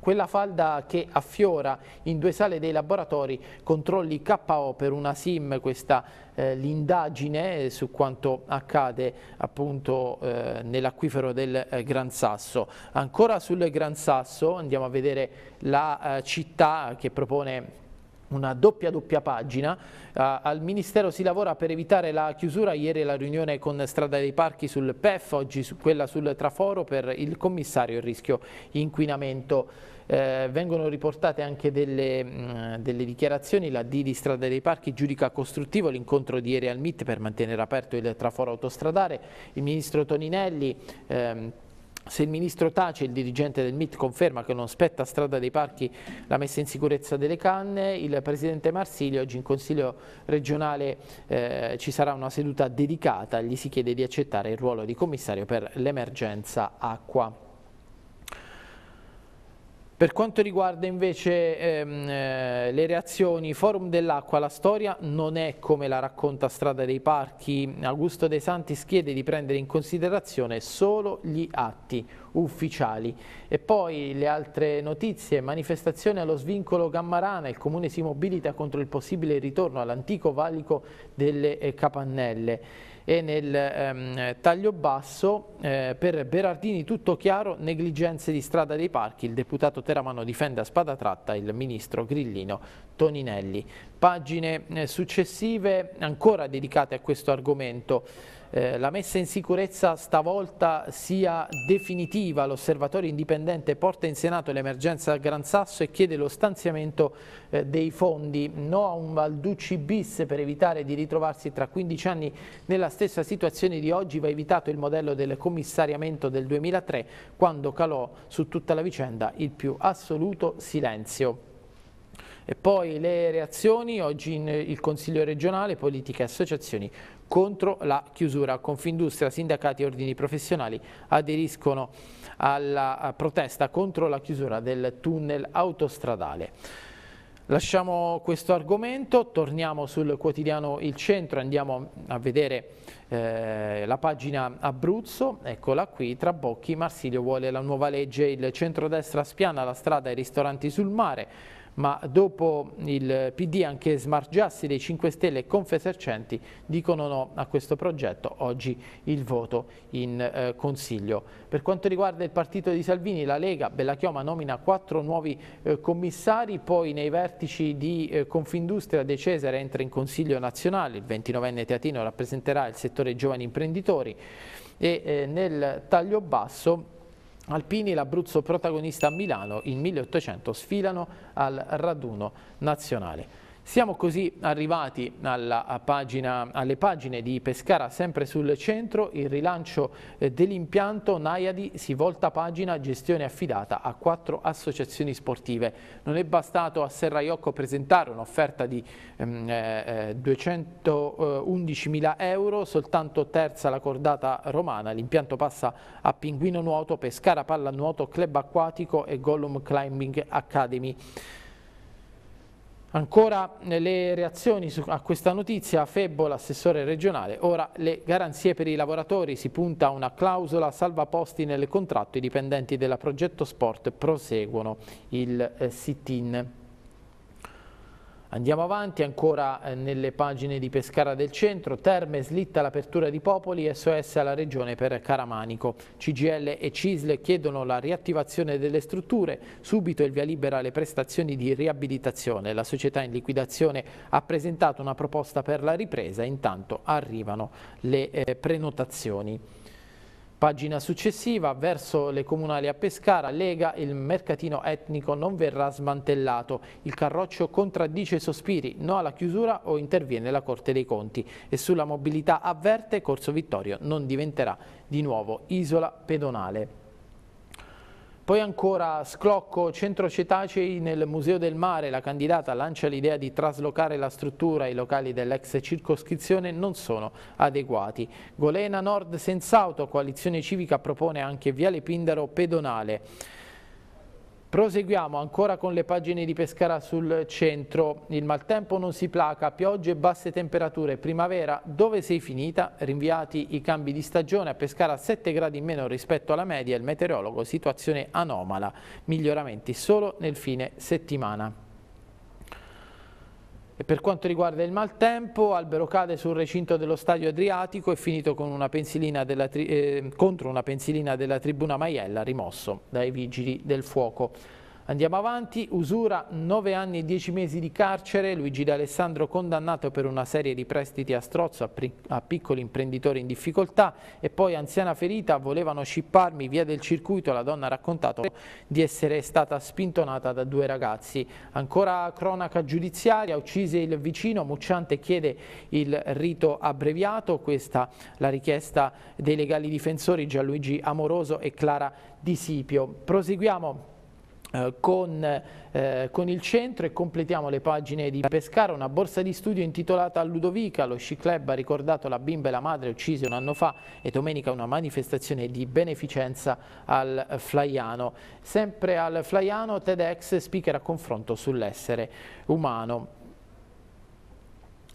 quella falda che affiora in due sale dei laboratori controlli KO per una SIM, questa eh, l'indagine su quanto accade appunto eh, nell'acquifero del eh, Gran Sasso. Ancora sul Gran Sasso andiamo a vedere la eh, città che propone una doppia doppia pagina. Uh, al Ministero si lavora per evitare la chiusura, ieri la riunione con Strada dei Parchi sul PEF, oggi su quella sul traforo per il commissario il rischio inquinamento. Eh, vengono riportate anche delle, mh, mm, delle, dichiarazioni, la D di Strada dei Parchi giudica costruttivo l'incontro di ieri al MIT per mantenere aperto il traforo autostradale, il ministro Toninelli ehm, se il ministro tace, il dirigente del MIT conferma che non spetta a strada dei parchi la messa in sicurezza delle canne, il presidente Marsilio, oggi in consiglio regionale eh, ci sarà una seduta dedicata, gli si chiede di accettare il ruolo di commissario per l'emergenza acqua. Per quanto riguarda invece ehm, eh, le reazioni, Forum dell'Acqua, la storia non è come la racconta Strada dei Parchi. Augusto De Santis chiede di prendere in considerazione solo gli atti ufficiali. E poi le altre notizie, manifestazione allo svincolo Gammarana, il comune si mobilita contro il possibile ritorno all'antico valico delle eh, Capannelle e nel ehm, taglio basso eh, per Berardini tutto chiaro, negligenze di strada dei parchi, il deputato Teramano difende a spada tratta il ministro Grillino Toninelli. Pagine eh, successive ancora dedicate a questo argomento. Eh, la messa in sicurezza stavolta sia definitiva. L'osservatorio indipendente porta in Senato l'emergenza a Gran Sasso e chiede lo stanziamento eh, dei fondi. No a un Valducci bis per evitare di ritrovarsi tra 15 anni nella stessa situazione di oggi. Va evitato il modello del commissariamento del 2003 quando calò su tutta la vicenda il più assoluto silenzio. E poi le reazioni, oggi il Consiglio regionale, politiche e associazioni contro la chiusura. Confindustria, sindacati e ordini professionali aderiscono alla protesta contro la chiusura del tunnel autostradale. Lasciamo questo argomento, torniamo sul quotidiano Il Centro, andiamo a vedere eh, la pagina Abruzzo, eccola qui, Trabocchi, Marsilio vuole la nuova legge, il centrodestra spiana la strada ai ristoranti sul mare, ma dopo il PD anche Smart Giassi dei 5 Stelle e Confesercenti dicono no a questo progetto, oggi il voto in eh, Consiglio. Per quanto riguarda il partito di Salvini, la Lega Bella Chioma nomina quattro nuovi eh, commissari, poi nei vertici di eh, Confindustria De Cesare entra in Consiglio nazionale, il 29enne Teatino rappresenterà il settore giovani imprenditori e eh, nel taglio basso Alpini l'Abruzzo protagonista a Milano il 1800 sfilano al raduno nazionale. Siamo così arrivati pagina, alle pagine di Pescara, sempre sul centro, il rilancio eh, dell'impianto Naiadi si volta pagina, gestione affidata a quattro associazioni sportive. Non è bastato a Serraiocco presentare un'offerta di ehm, eh, 211.000 euro, soltanto terza la cordata romana, l'impianto passa a Pinguino Nuoto, Pescara Palla Nuoto, Club Acquatico e Gollum Climbing Academy. Ancora le reazioni a questa notizia, Febbo, l'assessore regionale, ora le garanzie per i lavoratori, si punta a una clausola salvaposti nel contratto, i dipendenti della Progetto Sport proseguono il eh, sit-in. Andiamo avanti ancora eh, nelle pagine di Pescara del Centro, Terme slitta l'apertura di Popoli, SOS alla Regione per Caramanico. CGL e CISL chiedono la riattivazione delle strutture, subito il via libera alle prestazioni di riabilitazione. La società in liquidazione ha presentato una proposta per la ripresa, intanto arrivano le eh, prenotazioni. Pagina successiva, verso le comunali a Pescara, Lega, il mercatino etnico non verrà smantellato. Il Carroccio contraddice i sospiri, no alla chiusura o interviene la Corte dei Conti. E sulla mobilità avverte Corso Vittorio non diventerà di nuovo isola pedonale. Poi ancora sclocco centro cetacei nel Museo del Mare, la candidata lancia l'idea di traslocare la struttura, i locali dell'ex circoscrizione non sono adeguati. Golena Nord senza auto, coalizione civica propone anche Viale Pindaro pedonale. Proseguiamo ancora con le pagine di Pescara sul centro. Il maltempo non si placa, piogge e basse temperature. Primavera, dove sei finita? Rinviati i cambi di stagione. A Pescara 7 gradi in meno rispetto alla media. Il meteorologo, situazione anomala. Miglioramenti solo nel fine settimana. E per quanto riguarda il maltempo, albero cade sul recinto dello stadio Adriatico e finito con una eh, contro una pensilina della tribuna Maiella rimosso dai vigili del fuoco. Andiamo avanti, usura 9 anni e 10 mesi di carcere, Luigi D'Alessandro condannato per una serie di prestiti a strozzo a, a piccoli imprenditori in difficoltà e poi anziana ferita, volevano scipparmi via del circuito, la donna ha raccontato di essere stata spintonata da due ragazzi. Ancora cronaca giudiziaria, uccise il vicino, Mucciante chiede il rito abbreviato, questa la richiesta dei legali difensori Gianluigi Amoroso e Clara Di Sipio. Proseguiamo eh, con, eh, con, il centro e completiamo le pagine di Pescara, una borsa di studio intitolata a Ludovica, lo sci club ha ricordato la bimba e la madre uccise un anno fa e domenica una manifestazione di beneficenza al Flaiano. Sempre al Flaiano TEDx speaker a confronto sull'essere umano.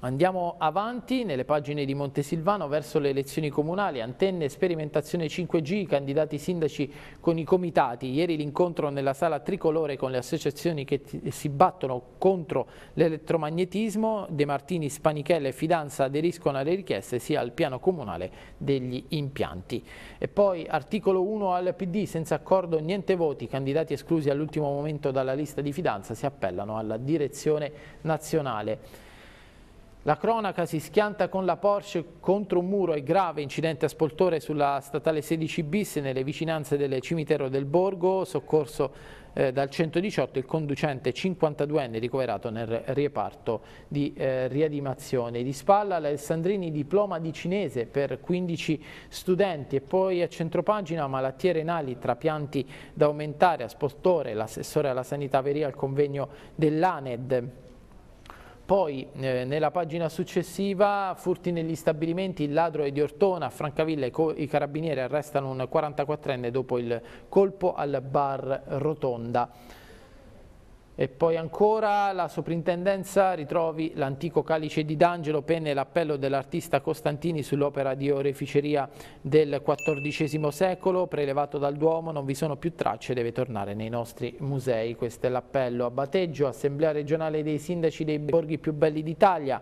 Andiamo avanti nelle pagine di Montesilvano verso le elezioni comunali, antenne, sperimentazione 5G, candidati sindaci con i comitati. Ieri l'incontro nella sala tricolore con le associazioni che si battono contro l'elettromagnetismo. De Martini, Spanichella e Fidanza aderiscono alle richieste sia al piano comunale degli impianti. E poi articolo 1 al PD, senza accordo niente voti, candidati esclusi all'ultimo momento dalla lista di Fidanza si appellano alla direzione nazionale. La cronaca si schianta con la Porsche contro un muro e grave incidente a Spoltore sulla statale 16 bis nelle vicinanze del cimitero del Borgo, soccorso eh, dal 118 il conducente 52enne ricoverato nel reparto di eh, rianimazione. Di spalla l'Alessandrini diploma di cinese per 15 studenti e poi a centropagina malattie renali, trapianti da aumentare a Spoltore, l'assessore alla sanità veria al convegno dell'ANED poi eh, nella pagina successiva furti negli stabilimenti, il ladro è di Ortona, a Francavilla i, i carabinieri arrestano un 44enne dopo il colpo al bar Rotonda. E poi ancora la soprintendenza ritrovi l'antico calice di D'Angelo, penne e l'appello dell'artista Costantini sull'opera di oreficeria del XIV secolo, prelevato dal Duomo, non vi sono più tracce, deve tornare nei nostri musei. Questo è l'appello a Bateggio, assemblea regionale dei sindaci dei borghi più belli d'Italia.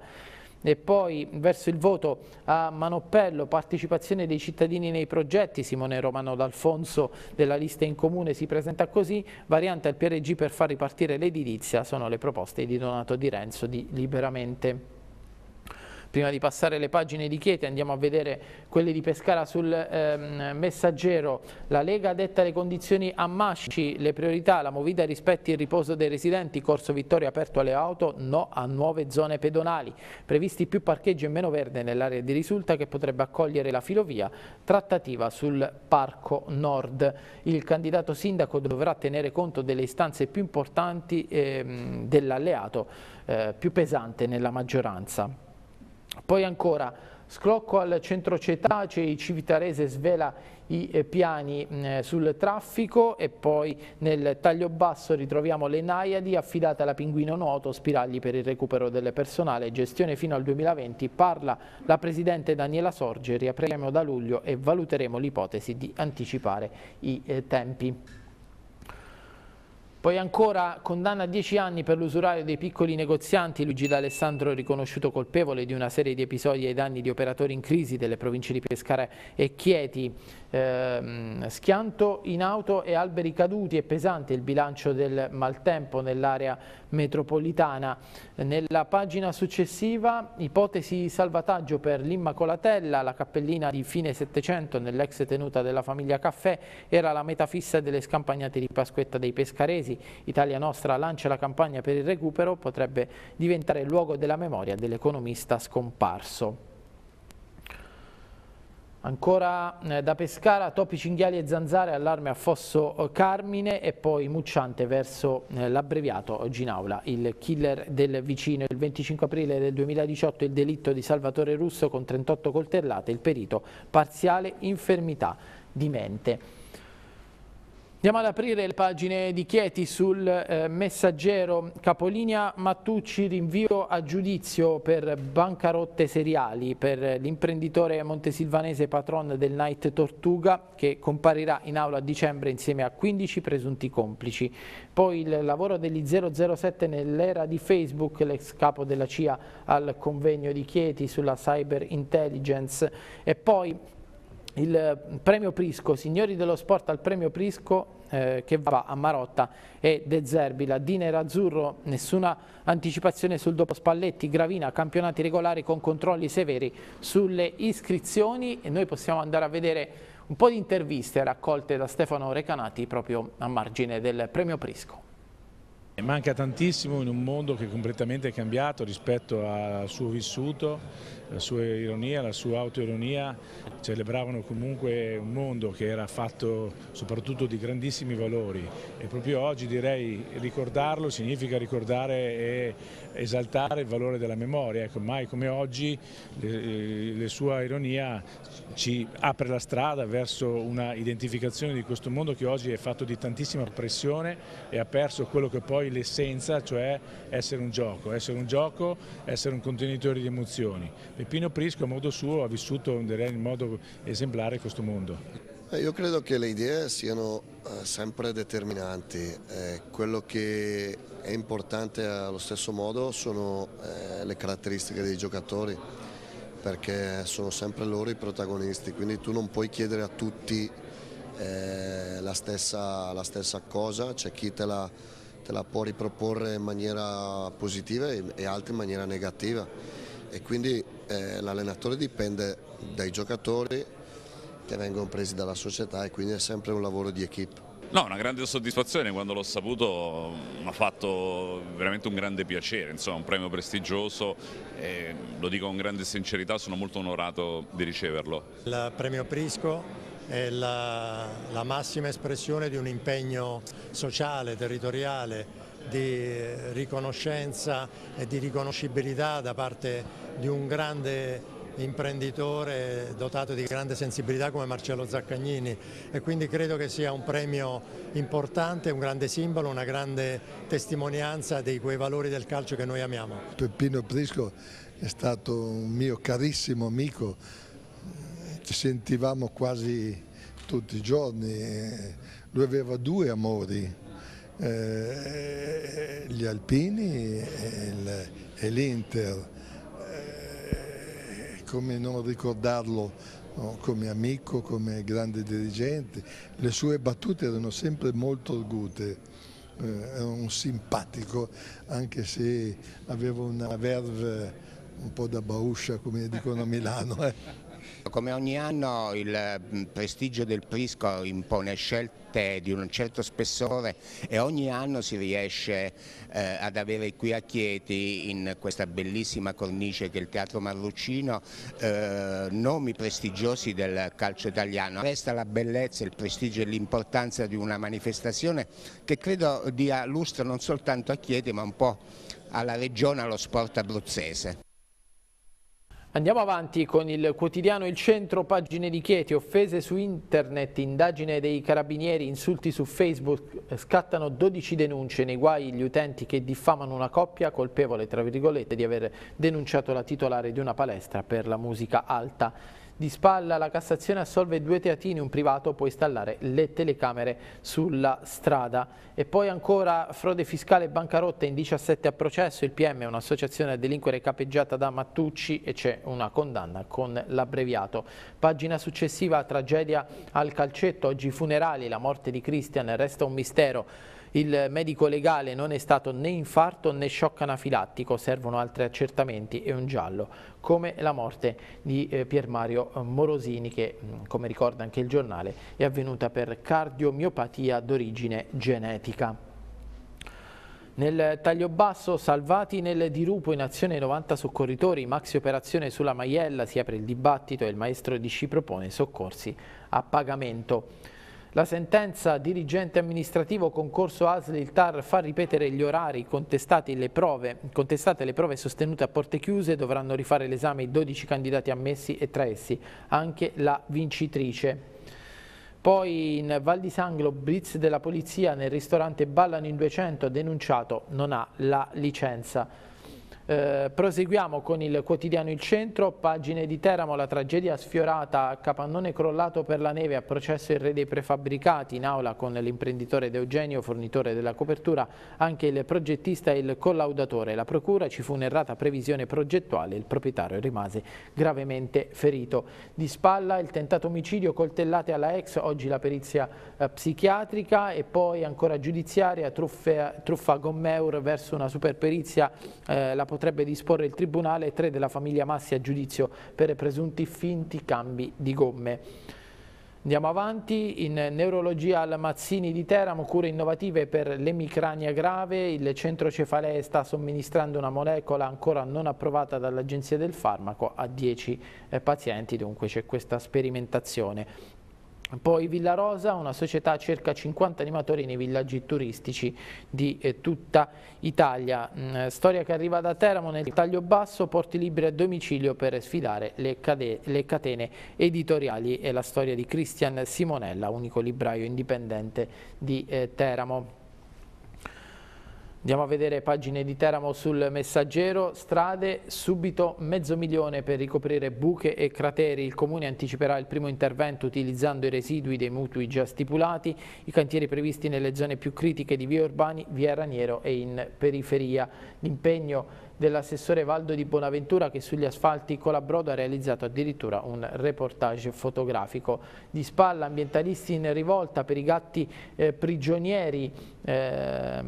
E poi verso il voto a Manopello, partecipazione dei cittadini nei progetti, Simone Romano D'Alfonso della lista in comune si presenta così, variante al PRG per far ripartire l'edilizia, sono le proposte di Donato Di Renzo di Liberamente. Prima di passare le pagine di Chieti andiamo a vedere quelle di Pescara sul ehm, messaggero. La Lega detta le condizioni a Masci, le priorità, la movita rispetti il riposo dei residenti, Corso Vittoria aperto alle auto, no a nuove zone pedonali. Previsti più parcheggi e meno verde nell'area di risulta che potrebbe accogliere la filovia, trattativa sul Parco Nord. Il candidato sindaco dovrà tenere conto delle istanze più importanti ehm, dell'alleato eh, più pesante nella maggioranza. Poi ancora, sclocco al centro Cetacei, Civitarese svela i eh, piani eh, sul traffico e poi nel taglio basso ritroviamo le Naiadi affidate alla Pinguino Nuoto, spiragli per il recupero del personale, gestione fino al 2020, parla la Presidente Daniela Sorge, riapriremo da luglio e valuteremo l'ipotesi di anticipare i eh, tempi. Poi ancora condanna a 10 anni per l'usurario dei piccoli negozianti Luigi D'Alessandro riconosciuto colpevole di una serie di episodi ai danni di operatori in crisi delle province di Pescara e Chieti. Ehm, schianto in auto e alberi caduti e pesanti il bilancio del maltempo nell'area metropolitana. Nella pagina successiva ipotesi salvataggio per l'Immacolatella, la cappellina di fine Settecento nell'ex tenuta della famiglia Caffè era la meta fissa delle scampagnate di Pasquetta dei Pescaresi. Italia Nostra lancia la campagna per il recupero, potrebbe diventare il luogo della memoria dell'economista scomparso. Ancora eh, da Pescara, topi cinghiali e zanzare, allarme a Fosso eh, Carmine e poi Mucciante verso eh, l'abbreviato. Oggi in aula il killer del vicino. Il 25 aprile del 2018 il delitto di Salvatore Russo con 38 coltellate, il perito parziale infermità di mente. Andiamo ad aprire le pagine di Chieti sul eh, messaggero Capolinea Mattucci rinvio a giudizio per bancarotte seriali per l'imprenditore montesilvanese patron del Night Tortuga che comparirà in aula a dicembre insieme a 15 presunti complici. Poi il lavoro degli 007 nell'era di Facebook, l'ex capo della CIA al convegno di Chieti sulla cyber intelligence e poi il eh, premio Prisco, signori dello sport al premio Prisco eh, che va a Marotta e De Zerbi, Zerbila, di Nerazzurro nessuna anticipazione sul dopo Spalletti, Gravina, campionati regolari con controlli severi sulle iscrizioni e noi possiamo andare a vedere un po' di interviste raccolte da Stefano Recanati proprio a margine del premio Prisco. Manca tantissimo in un mondo che è completamente cambiato rispetto al suo vissuto la sua ironia, la sua autoironia, celebravano comunque un mondo che era fatto soprattutto di grandissimi valori e proprio oggi direi ricordarlo significa ricordare e esaltare il valore della memoria, ecco, mai come oggi la eh, sua ironia ci apre la strada verso una identificazione di questo mondo che oggi è fatto di tantissima pressione e ha perso quello che poi l'essenza, cioè essere un gioco, essere un gioco, essere un contenitore di emozioni e Pino Prisco a modo suo ha vissuto direi, in modo esemplare questo mondo. Eh, io credo che le idee siano eh, sempre determinanti, eh, quello che è importante allo stesso modo sono le caratteristiche dei giocatori perché sono sempre loro i protagonisti, quindi tu non puoi chiedere a tutti la, stessa, la, stessa, cosa, c'è chi te la, te la può riproporre in maniera positiva e altri in maniera negativa e quindi eh, l'allenatore dipende dai giocatori che vengono presi dalla società e quindi è sempre un lavoro di equip. No, una grande soddisfazione, quando l'ho saputo mi mm, ha fatto veramente un grande piacere, insomma un premio prestigioso, e, lo dico con grande sincerità, sono molto onorato di riceverlo. Il premio Prisco è la, la massima espressione di un impegno sociale, territoriale, di riconoscenza e di riconoscibilità da parte di un grande imprenditore dotato di grande sensibilità come Marcello Zaccagnini e quindi credo che sia un premio importante, un grande simbolo, una grande testimonianza di quei valori del calcio che noi amiamo. Peppino Prisco è stato un mio carissimo amico, ci sentivamo quasi tutti i giorni, lui aveva due amori, eh, gli alpini e l'Inter, eh, come non ricordarlo no? come amico, come grande dirigente, le sue battute erano sempre molto argute, eh, era un simpatico anche se aveva una verve un po' da bauscia come dicono a Milano. Eh. Come ogni anno il mm, prestigio del Prisco impone scelte di un certo spessore e ogni anno si riesce eh, ad avere qui a Chieti, in questa bellissima cornice che è il Teatro Marruccino, eh, nomi prestigiosi del calcio italiano. Resta la bellezza, il prestigio e l'importanza di una manifestazione che credo dia lustro non soltanto a Chieti ma un po' alla regione, allo sport abruzzese. Andiamo avanti con il quotidiano Il Centro, pagine di Chieti, offese su internet, indagine dei carabinieri, insulti su Facebook, scattano 12 denunce nei guai gli utenti che diffamano una coppia colpevole, tra virgolette, di aver denunciato la titolare di una palestra per la musica alta. Di spalla la Cassazione assolve due teatini, un privato può installare le telecamere sulla strada. E poi ancora frode fiscale e bancarotta in 17 a processo, il PM è un'associazione a delinquere capeggiata da Mattucci e c'è una condanna con l'abbreviato. Pagina successiva, tragedia al calcetto, oggi funerali, la morte di Cristian resta un mistero. Il medico legale non è stato né infarto né shock anafilattico, servono altri accertamenti e un giallo, come la morte di eh, Pier Mario eh, Morosini che, mm, come ricorda anche il giornale, è avvenuta per cardiomiopatia d'origine genetica. Nel taglio basso, salvati nel dirupo in azione 90 soccorritori, maxi operazione sulla Maiella, si apre il dibattito e il maestro di sci propone soccorsi a pagamento. La sentenza dirigente amministrativo concorso ASL il TAR fa ripetere gli orari contestati le prove. contestate le prove sostenute a porte chiuse dovranno rifare l'esame i 12 candidati ammessi e tra essi anche la vincitrice. Poi in Val di Sanglo blitz della polizia nel ristorante Ballano in 200 denunciato non ha la licenza. Eh, proseguiamo con il quotidiano Il Centro, pagine di Teramo, la tragedia sfiorata, capannone crollato per la neve, a processo il re dei prefabbricati, in aula con l'imprenditore De Eugenio, fornitore della copertura, anche il progettista e il collaudatore. La procura ci fu un'errata previsione progettuale, il proprietario rimase gravemente ferito. Di spalla il tentato omicidio, coltellate alla ex, oggi la perizia eh, psichiatrica e poi ancora giudiziaria, truffa, truffa Gommeur verso una superperizia, eh, la potenza potrebbe disporre il Tribunale e tre della famiglia Massi a giudizio per presunti finti cambi di gomme. Andiamo avanti, in neurologia al Mazzini di Teramo, cure innovative per l'emicrania grave, il centro cefalee sta somministrando una molecola ancora non approvata dall'Agenzia del Farmaco a 10 eh, pazienti, dunque c'è questa sperimentazione. Poi Villa Rosa, una società circa 50 animatori nei villaggi turistici di eh, tutta Italia. Mh, mm, eh, storia che arriva da Teramo nel taglio basso, porti libri a domicilio per sfidare le, le catene editoriali. È la storia di Cristian Simonella, unico libraio indipendente di eh, Teramo. Andiamo a vedere pagine di Teramo sul messaggero, strade, subito mezzo milione per ricoprire buche e crateri, il comune anticiperà il primo intervento utilizzando i residui dei mutui già stipulati, i cantieri previsti nelle zone più critiche di Via Urbani, Via Raniero e in periferia. L'impegno dell'assessore Valdo di Bonaventura che sugli asfalti con la Colabrodo ha realizzato addirittura un reportage fotografico. Di spalla ambientalisti in rivolta per i gatti eh, prigionieri eh,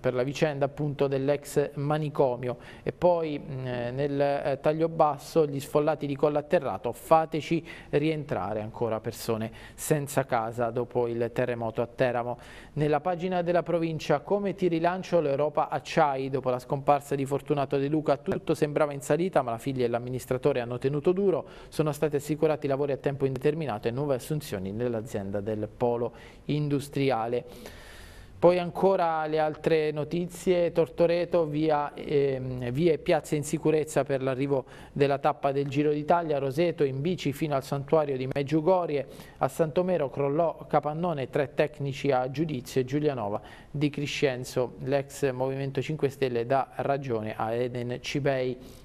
per la vicenda appunto dell'ex manicomio e poi mm, eh, nel eh, taglio basso gli sfollati di Colla Atterrato fateci rientrare ancora persone senza casa dopo il terremoto a Teramo. Nella pagina della provincia come ti rilancio l'Europa acciai dopo la scomparsa di Fortunato Renato De Luca tutto sembrava in salita, ma la figlia e l'amministratore hanno tenuto duro, sono stati assicurati lavori a tempo indeterminato e nuove assunzioni nell'azienda del polo industriale. Poi ancora le altre notizie, Tortoreto via, eh, via e piazza in sicurezza per l'arrivo della tappa del Giro d'Italia, Roseto in bici fino al santuario di Meggiugorie, a Santomero crollò Capannone, tre tecnici a giudizio e Giulianova di Crescenzo, l'ex Movimento 5 Stelle dà ragione a Eden Cibei.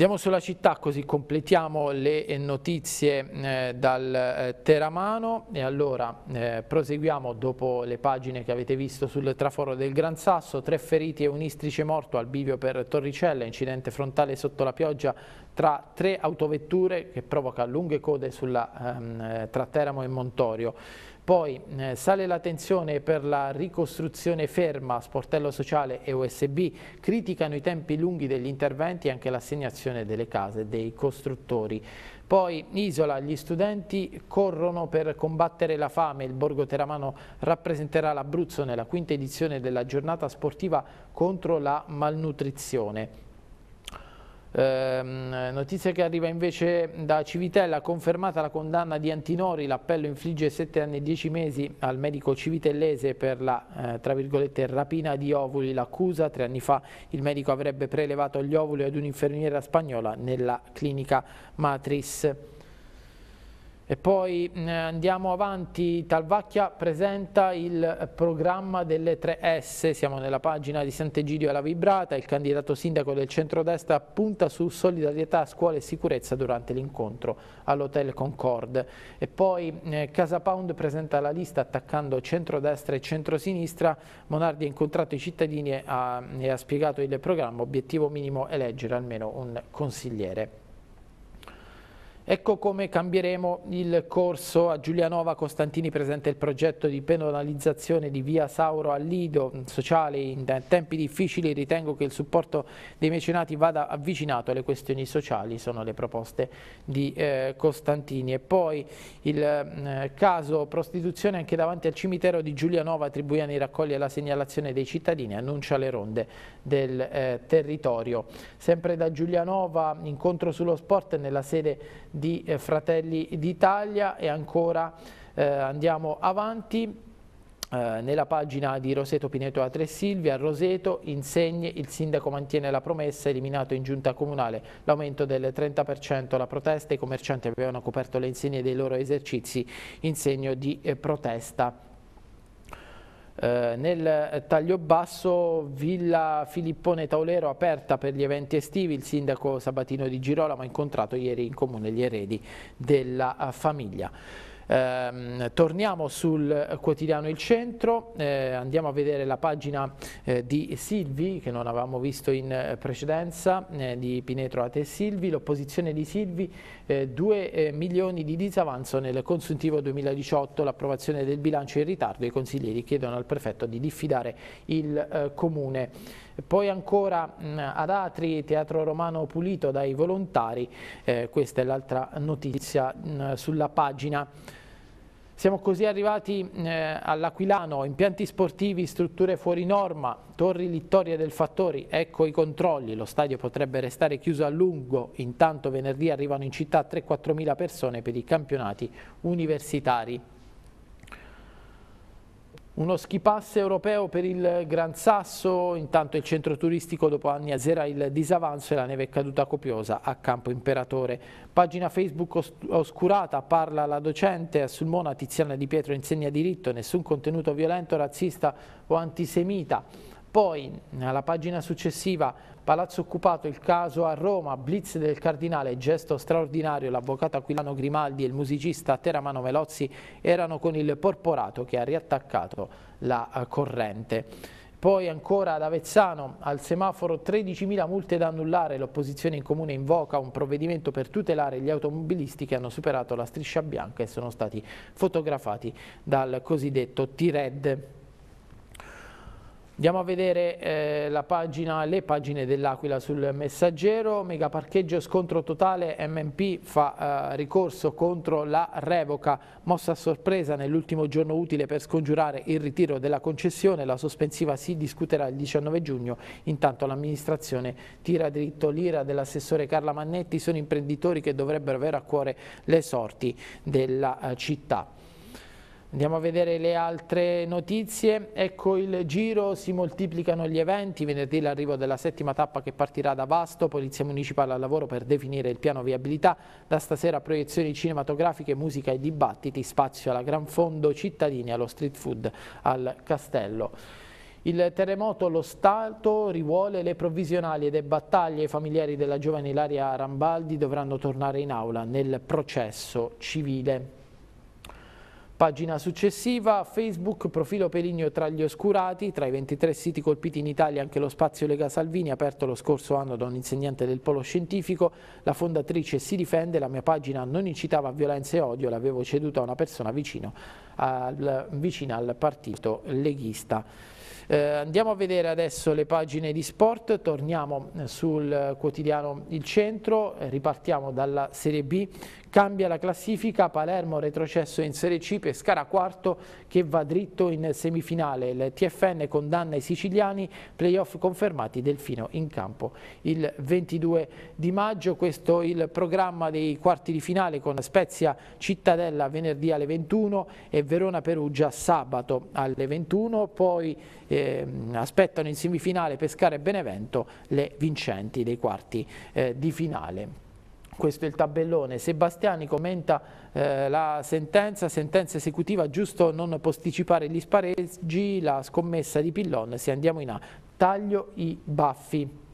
Andiamo sulla città così completiamo le eh, notizie eh, dal eh, Teramano e allora eh, proseguiamo dopo le pagine che avete visto sul traforo del Gran Sasso, tre feriti e un istrice morto al bivio per Torricella, incidente frontale sotto la pioggia tra tre autovetture che provoca lunghe code sulla, ehm, tra Teramo e Montorio. Poi eh, sale la tensione per la ricostruzione ferma, sportello sociale e USB, criticano i tempi lunghi degli interventi e anche l'assegnazione delle case dei costruttori. Poi Isola, gli studenti corrono per combattere la fame, il Borgo Teramano rappresenterà l'Abruzzo nella quinta edizione della giornata sportiva contro la malnutrizione. Ehm, notizia che arriva invece da Civitella, confermata la condanna di Antinori, l'appello infligge 7 anni e 10 mesi al medico civitellese per la eh, tra virgolette, rapina di ovuli. L'accusa, tre anni fa il medico avrebbe prelevato gli ovuli ad un'infermiera spagnola nella clinica Matris. E poi eh, andiamo avanti, Talvacchia presenta il programma delle 3S, siamo nella pagina di Sant'Egidio alla Vibrata, il candidato sindaco del centrodestra punta su solidarietà, scuola e sicurezza durante l'incontro all'Hotel Concord. E poi eh, Casa Pound presenta la lista attaccando centrodestra e centrosinistra, Monardi ha incontrato i cittadini e ha, e ha spiegato il programma, obiettivo minimo eleggere almeno un consigliere. Ecco come cambieremo il corso a Giulianova Costantini presenta il progetto di penalizzazione di via Sauro al Lido sociale in tempi difficili ritengo che il supporto dei mecenati vada avvicinato alle questioni sociali sono le proposte di eh, Costantini e poi il eh, caso prostituzione anche davanti al cimitero di Giulianova Tribujani raccoglie la segnalazione dei cittadini annuncia le ronde del eh, territorio sempre da Giulianova incontro sullo sport nella sede di eh, Fratelli d'Italia e ancora eh, andiamo avanti eh, nella pagina di Roseto Pineto a Tre Silvia, Roseto insegne, il sindaco mantiene la promessa, eliminato in giunta comunale l'aumento del 30%, la protesta, i commercianti avevano coperto le insegne dei loro esercizi in segno di eh, protesta. Eh, nel taglio basso Villa Filippone Taulero aperta per gli eventi estivi, il sindaco Sabatino di Girolamo ha incontrato ieri in comune gli eredi della eh, famiglia. Eh, torniamo sul quotidiano Il Centro, eh, andiamo a vedere la pagina eh, di Silvi che non avevamo visto in precedenza, eh, di Pinetro Ate e Silvi, l'opposizione di Silvi, 2 eh, eh, milioni di disavanzo nel consuntivo 2018, l'approvazione del bilancio in ritardo, i consiglieri chiedono al prefetto di diffidare il comune. Poi ancora mm, ad Atri, Teatro Romano pulito dai volontari, questa è l'altra notizia mm, sulla pagina siamo così arrivati eh, all'Aquilano, impianti sportivi, strutture fuori norma, torri Littoria del Fattori, ecco i controlli, lo stadio potrebbe restare chiuso a lungo, intanto venerdì arrivano in città 3-4 mila persone per i campionati universitari. Uno schipass europeo per il Gran Sasso, intanto il centro turistico dopo anni a zero il disavanzo e la neve è caduta copiosa a Campo Imperatore. Pagina Facebook oscurata, parla la docente, a Sulmona Tiziana Di Pietro insegna diritto, nessun contenuto violento, razzista o antisemita. Poi, alla pagina successiva, Palazzo occupato, il caso a Roma, blitz del cardinale, gesto straordinario, l'avvocato Aquilano Grimaldi e il musicista Teramano Melozzi erano con il porporato che ha riattaccato la eh, corrente. Poi ancora ad Avezzano, al semaforo 13.000 multe da annullare, l'opposizione in comune invoca un provvedimento per tutelare gli automobilisti che hanno superato la striscia bianca e sono stati fotografati dal cosiddetto T-Red. Andiamo a vedere eh, pagina, le pagine dell'Aquila sul messaggero, megaparcheggio scontro totale, MMP fa eh, ricorso contro la revoca, mossa a sorpresa nell'ultimo giorno utile per scongiurare il ritiro della concessione, la sospensiva si discuterà il 19 giugno, intanto l'amministrazione tira dritto l'ira dell'assessore Carla Mannetti, sono imprenditori che dovrebbero avere a cuore le sorti della eh, città. Andiamo a vedere le altre notizie, ecco il giro, si moltiplicano gli eventi, venerdì l'arrivo della settima tappa che partirà da Vasto, Polizia Municipale al lavoro per definire il piano viabilità, da stasera proiezioni cinematografiche, musica e dibattiti, spazio alla Gran Fondo, cittadini, allo street food, al castello. Il terremoto, lo Stato rivuole le provvisionali ed è battaglia. I familiari della giovane Ilaria Rambaldi dovranno tornare in aula nel processo civile. Pagina successiva, Facebook, profilo Peligno tra gli oscurati, tra i 23 siti colpiti in Italia anche lo spazio Lega Salvini, aperto lo scorso anno da un insegnante del polo scientifico, la fondatrice si difende, la mia pagina non incitava a violenza e odio, l'avevo ceduta a una persona vicino al, vicina al partito leghista. Eh, andiamo a vedere adesso le pagine di sport, torniamo sul quotidiano Il Centro, ripartiamo dalla Serie B Cambia la classifica, Palermo retrocesso in Serie C, Pescara quarto che va dritto in semifinale. Il TFN condanna i siciliani, playoff confermati Delfino in campo il 22 di maggio. Questo è il programma dei quarti di finale con Spezia Cittadella venerdì alle 21 e Verona Perugia sabato alle 21. Poi eh, aspettano in semifinale Pescara e Benevento le vincenti dei quarti eh, di finale questo è il tabellone. Sebastiani commenta eh, la sentenza, sentenza esecutiva, giusto non posticipare gli spareggi, la scommessa di Pillon, se andiamo in A, taglio i baffi.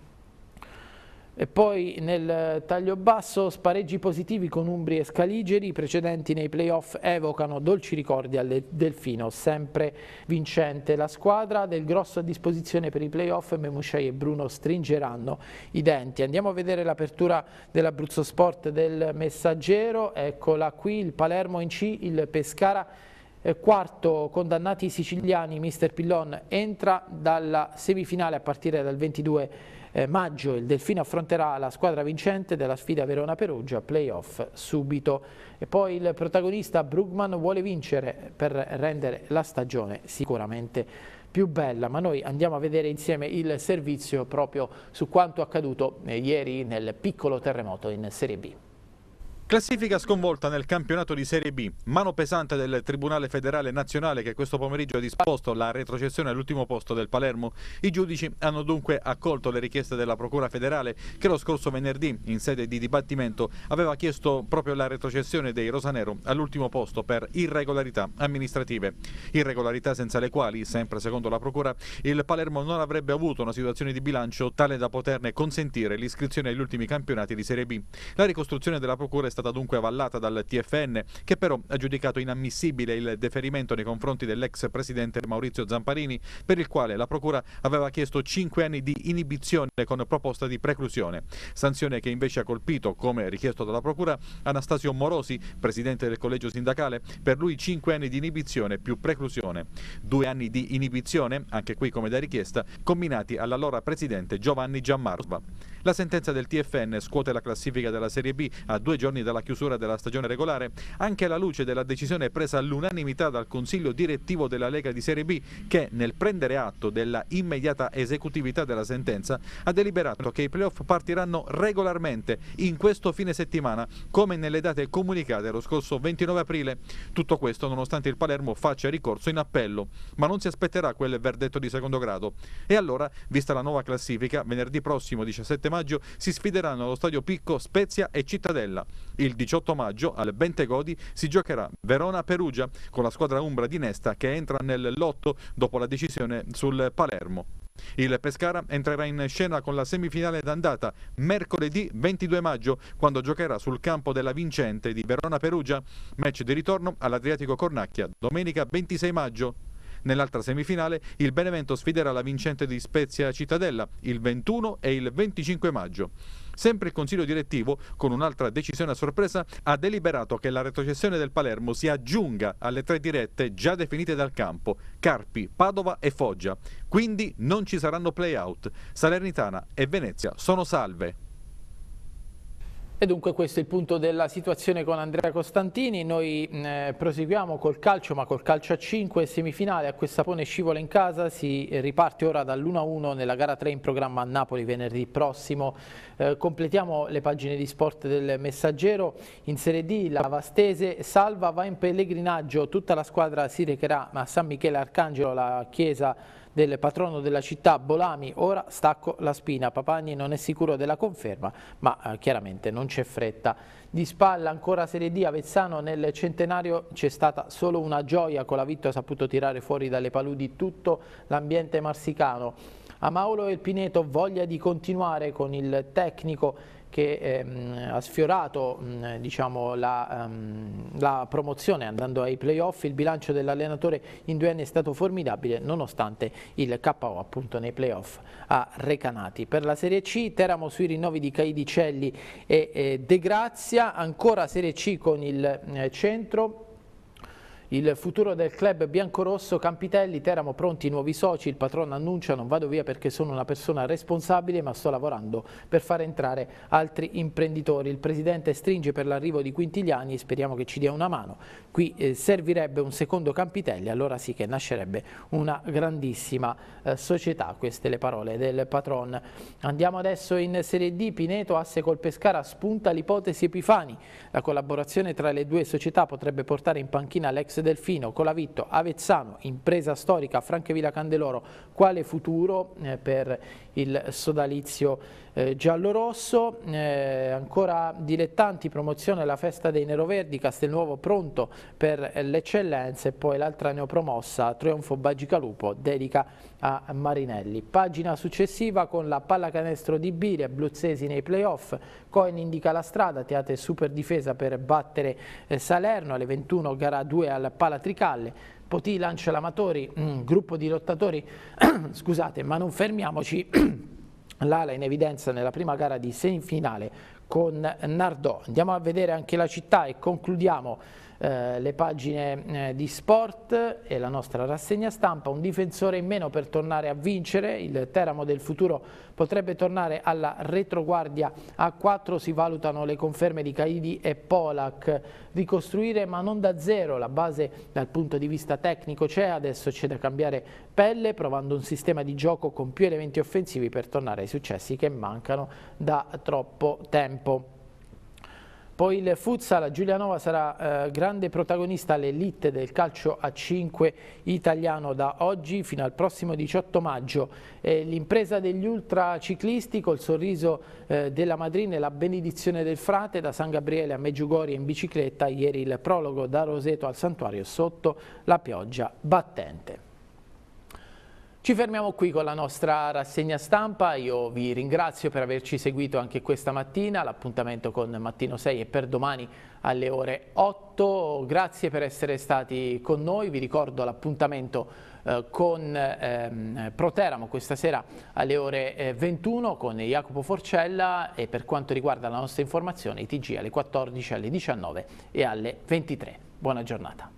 E poi nel taglio basso spareggi positivi con Umbri e Scaligeri, i precedenti nei playoff evocano dolci ricordi al Delfino, sempre vincente. La squadra del grosso a disposizione per i playoff, Memusciai e Bruno stringeranno i denti. Andiamo a vedere l'apertura dell'Abruzzo Sport del Messaggero, eccola qui, il Palermo in C, il Pescara eh, quarto condannati siciliani, mister Pillon entra dalla semifinale a partire dal 22 eh, maggio il Delfino affronterà la squadra vincente della sfida Verona-Perugia, playoff subito. E poi il protagonista Brugman vuole vincere per rendere la stagione sicuramente più bella, ma noi andiamo a vedere insieme il servizio proprio su quanto accaduto eh, ieri nel piccolo terremoto in Serie B. Classifica sconvolta nel campionato di Serie B, mano pesante del Tribunale Federale Nazionale che questo pomeriggio ha disposto la retrocessione all'ultimo posto del Palermo. I giudici hanno dunque accolto le richieste della Procura Federale che lo scorso venerdì in sede di dibattimento aveva chiesto proprio la retrocessione dei Rosanero all'ultimo posto per irregolarità amministrative. Irregolarità senza le quali, sempre secondo la Procura, il Palermo non avrebbe avuto una situazione di bilancio tale da poterne consentire l'iscrizione agli ultimi campionati di Serie B. La ricostruzione della Procura è stata dunque avallata dal TFN, che però ha giudicato inammissibile il deferimento nei confronti dell'ex presidente Maurizio Zamparini, per il quale la Procura aveva chiesto 5 anni di inibizione con proposta di preclusione, sanzione che invece ha colpito, come richiesto dalla Procura, Anastasio Morosi, presidente del collegio sindacale, per lui 5 anni di inibizione più preclusione. Due anni di inibizione, anche qui come da richiesta, combinati all'allora presidente Giovanni Giammarva. La sentenza del TFN scuote la classifica della Serie B a due giorni dalla chiusura della stagione regolare, anche alla luce della decisione presa all'unanimità dal Consiglio direttivo della Lega di Serie B che, nel prendere atto della immediata esecutività della sentenza, ha deliberato che i playoff partiranno regolarmente in questo fine settimana, come nelle date comunicate lo scorso 29 aprile. Tutto questo nonostante il Palermo faccia ricorso in appello, ma non si aspetterà quel verdetto di secondo grado. E allora, vista la nuova classifica, venerdì prossimo 17 maggio, maggio si sfideranno allo stadio Picco Spezia e Cittadella. Il 18 maggio al Bentegodi si giocherà Verona-Perugia con la squadra Umbra di Nesta che entra nel lotto dopo la decisione sul Palermo. Il Pescara entrerà in scena con la semifinale d'andata mercoledì 22 maggio quando giocherà sul campo della vincente di Verona-Perugia, match di ritorno all'Adriatico Cornacchia domenica 26 maggio. Nell'altra semifinale il Benevento sfiderà la vincente di Spezia Cittadella il 21 e il 25 maggio. Sempre il consiglio direttivo, con un'altra decisione a sorpresa, ha deliberato che la retrocessione del Palermo si aggiunga alle tre dirette già definite dal campo, Carpi, Padova e Foggia. Quindi non ci saranno play-out. Salernitana e Venezia sono salve. E dunque questo è il punto della situazione con Andrea Costantini, noi mm, eh, proseguiamo col calcio ma col calcio a 5, semifinale a questa pone scivola in casa, si riparte ora dall'1-1 nella gara 3 in programma a Napoli venerdì prossimo, eh, completiamo le pagine di sport del messaggero, in Serie D la Vastese salva, va in pellegrinaggio, tutta la squadra si recherà a San Michele Arcangelo, la chiesa del patrono della città Bolami, ora stacco la spina, Papagni non è sicuro della conferma, ma eh, chiaramente non c'è fretta. Di spalla ancora Serie D, Avezzano nel centenario c'è stata solo una gioia, con la vittoria ha saputo tirare fuori dalle paludi tutto l'ambiente marsicano. A Maolo e il Pineto voglia di continuare con il tecnico che ehm, ha sfiorato mh, diciamo, la, um, la, promozione andando ai playoff, il bilancio dell'allenatore in due anni è stato formidabile nonostante il KO appunto nei playoff a Recanati. Per la Serie C Teramo sui rinnovi di Caidi e eh, De Grazia, ancora Serie C con il eh, centro il futuro del club biancorosso Campitelli, Teramo pronti nuovi soci, il patrono annuncia non vado via perché sono una persona responsabile ma sto lavorando per far entrare altri imprenditori. Il presidente stringe per l'arrivo di Quintiliani, speriamo che ci dia una mano. Qui eh, servirebbe un secondo Campitelli, allora sì che nascerebbe una grandissima eh, società, queste le parole del patron. Andiamo adesso in Serie D, Pineto, asse col Pescara, spunta l'ipotesi Epifani. La collaborazione tra le due società potrebbe portare in panchina l'ex ex Delfino, Colavitto, Avezzano, impresa storica Franchevilla Candeloro, quale futuro eh, per il sodalizio eh, giallo-rosso. Eh, ancora dilettanti, promozione alla festa dei neroverdi, Castelnuovo pronto per l'eccellenza e poi l'altra neopromossa, Trionfo Bagicalupo, dedica a Marinelli. Pagina successiva con la pallacanestro di Biri, abruzzesi nei playoff, Coin indica la strada, Teate super difesa per battere eh, Salerno, alle 21 gara 2 al Palatricalle, Poti Lancia Lamatori, mm, gruppo di lottatori, scusate, ma non fermiamoci, l'ala in evidenza nella prima gara di semifinale con Nardò. Andiamo a vedere anche la città e concludiamo eh, le pagine eh, di sport e la nostra rassegna stampa, un difensore in meno per tornare a vincere, il Teramo del futuro potrebbe tornare alla retroguardia a 4, si valutano le conferme di Caidi e Polak, ricostruire ma non da zero la base dal punto di vista tecnico c'è, adesso c'è da cambiare pelle provando un sistema di gioco con più elementi offensivi per tornare ai successi che mancano da troppo tempo. Poi il futsal Giulianova sarà eh, grande protagonista all'elite del calcio a 5 italiano da oggi fino al prossimo 18 maggio. l'impresa degli ultraciclisti col sorriso eh, della madrina e la benedizione del frate da San Gabriele a Meggiugorie in bicicletta, ieri il prologo da Roseto al santuario sotto la pioggia battente. Ci fermiamo qui con la nostra rassegna stampa, io vi ringrazio per averci seguito anche questa mattina, l'appuntamento con Mattino 6 è per domani alle ore 8, grazie per essere stati con noi, vi ricordo l'appuntamento eh, con ehm, Proteramo questa sera alle ore 21 eh, con Jacopo Forcella e per quanto riguarda la nostra informazione i TG alle 14, alle 19 e alle 23. Buona giornata.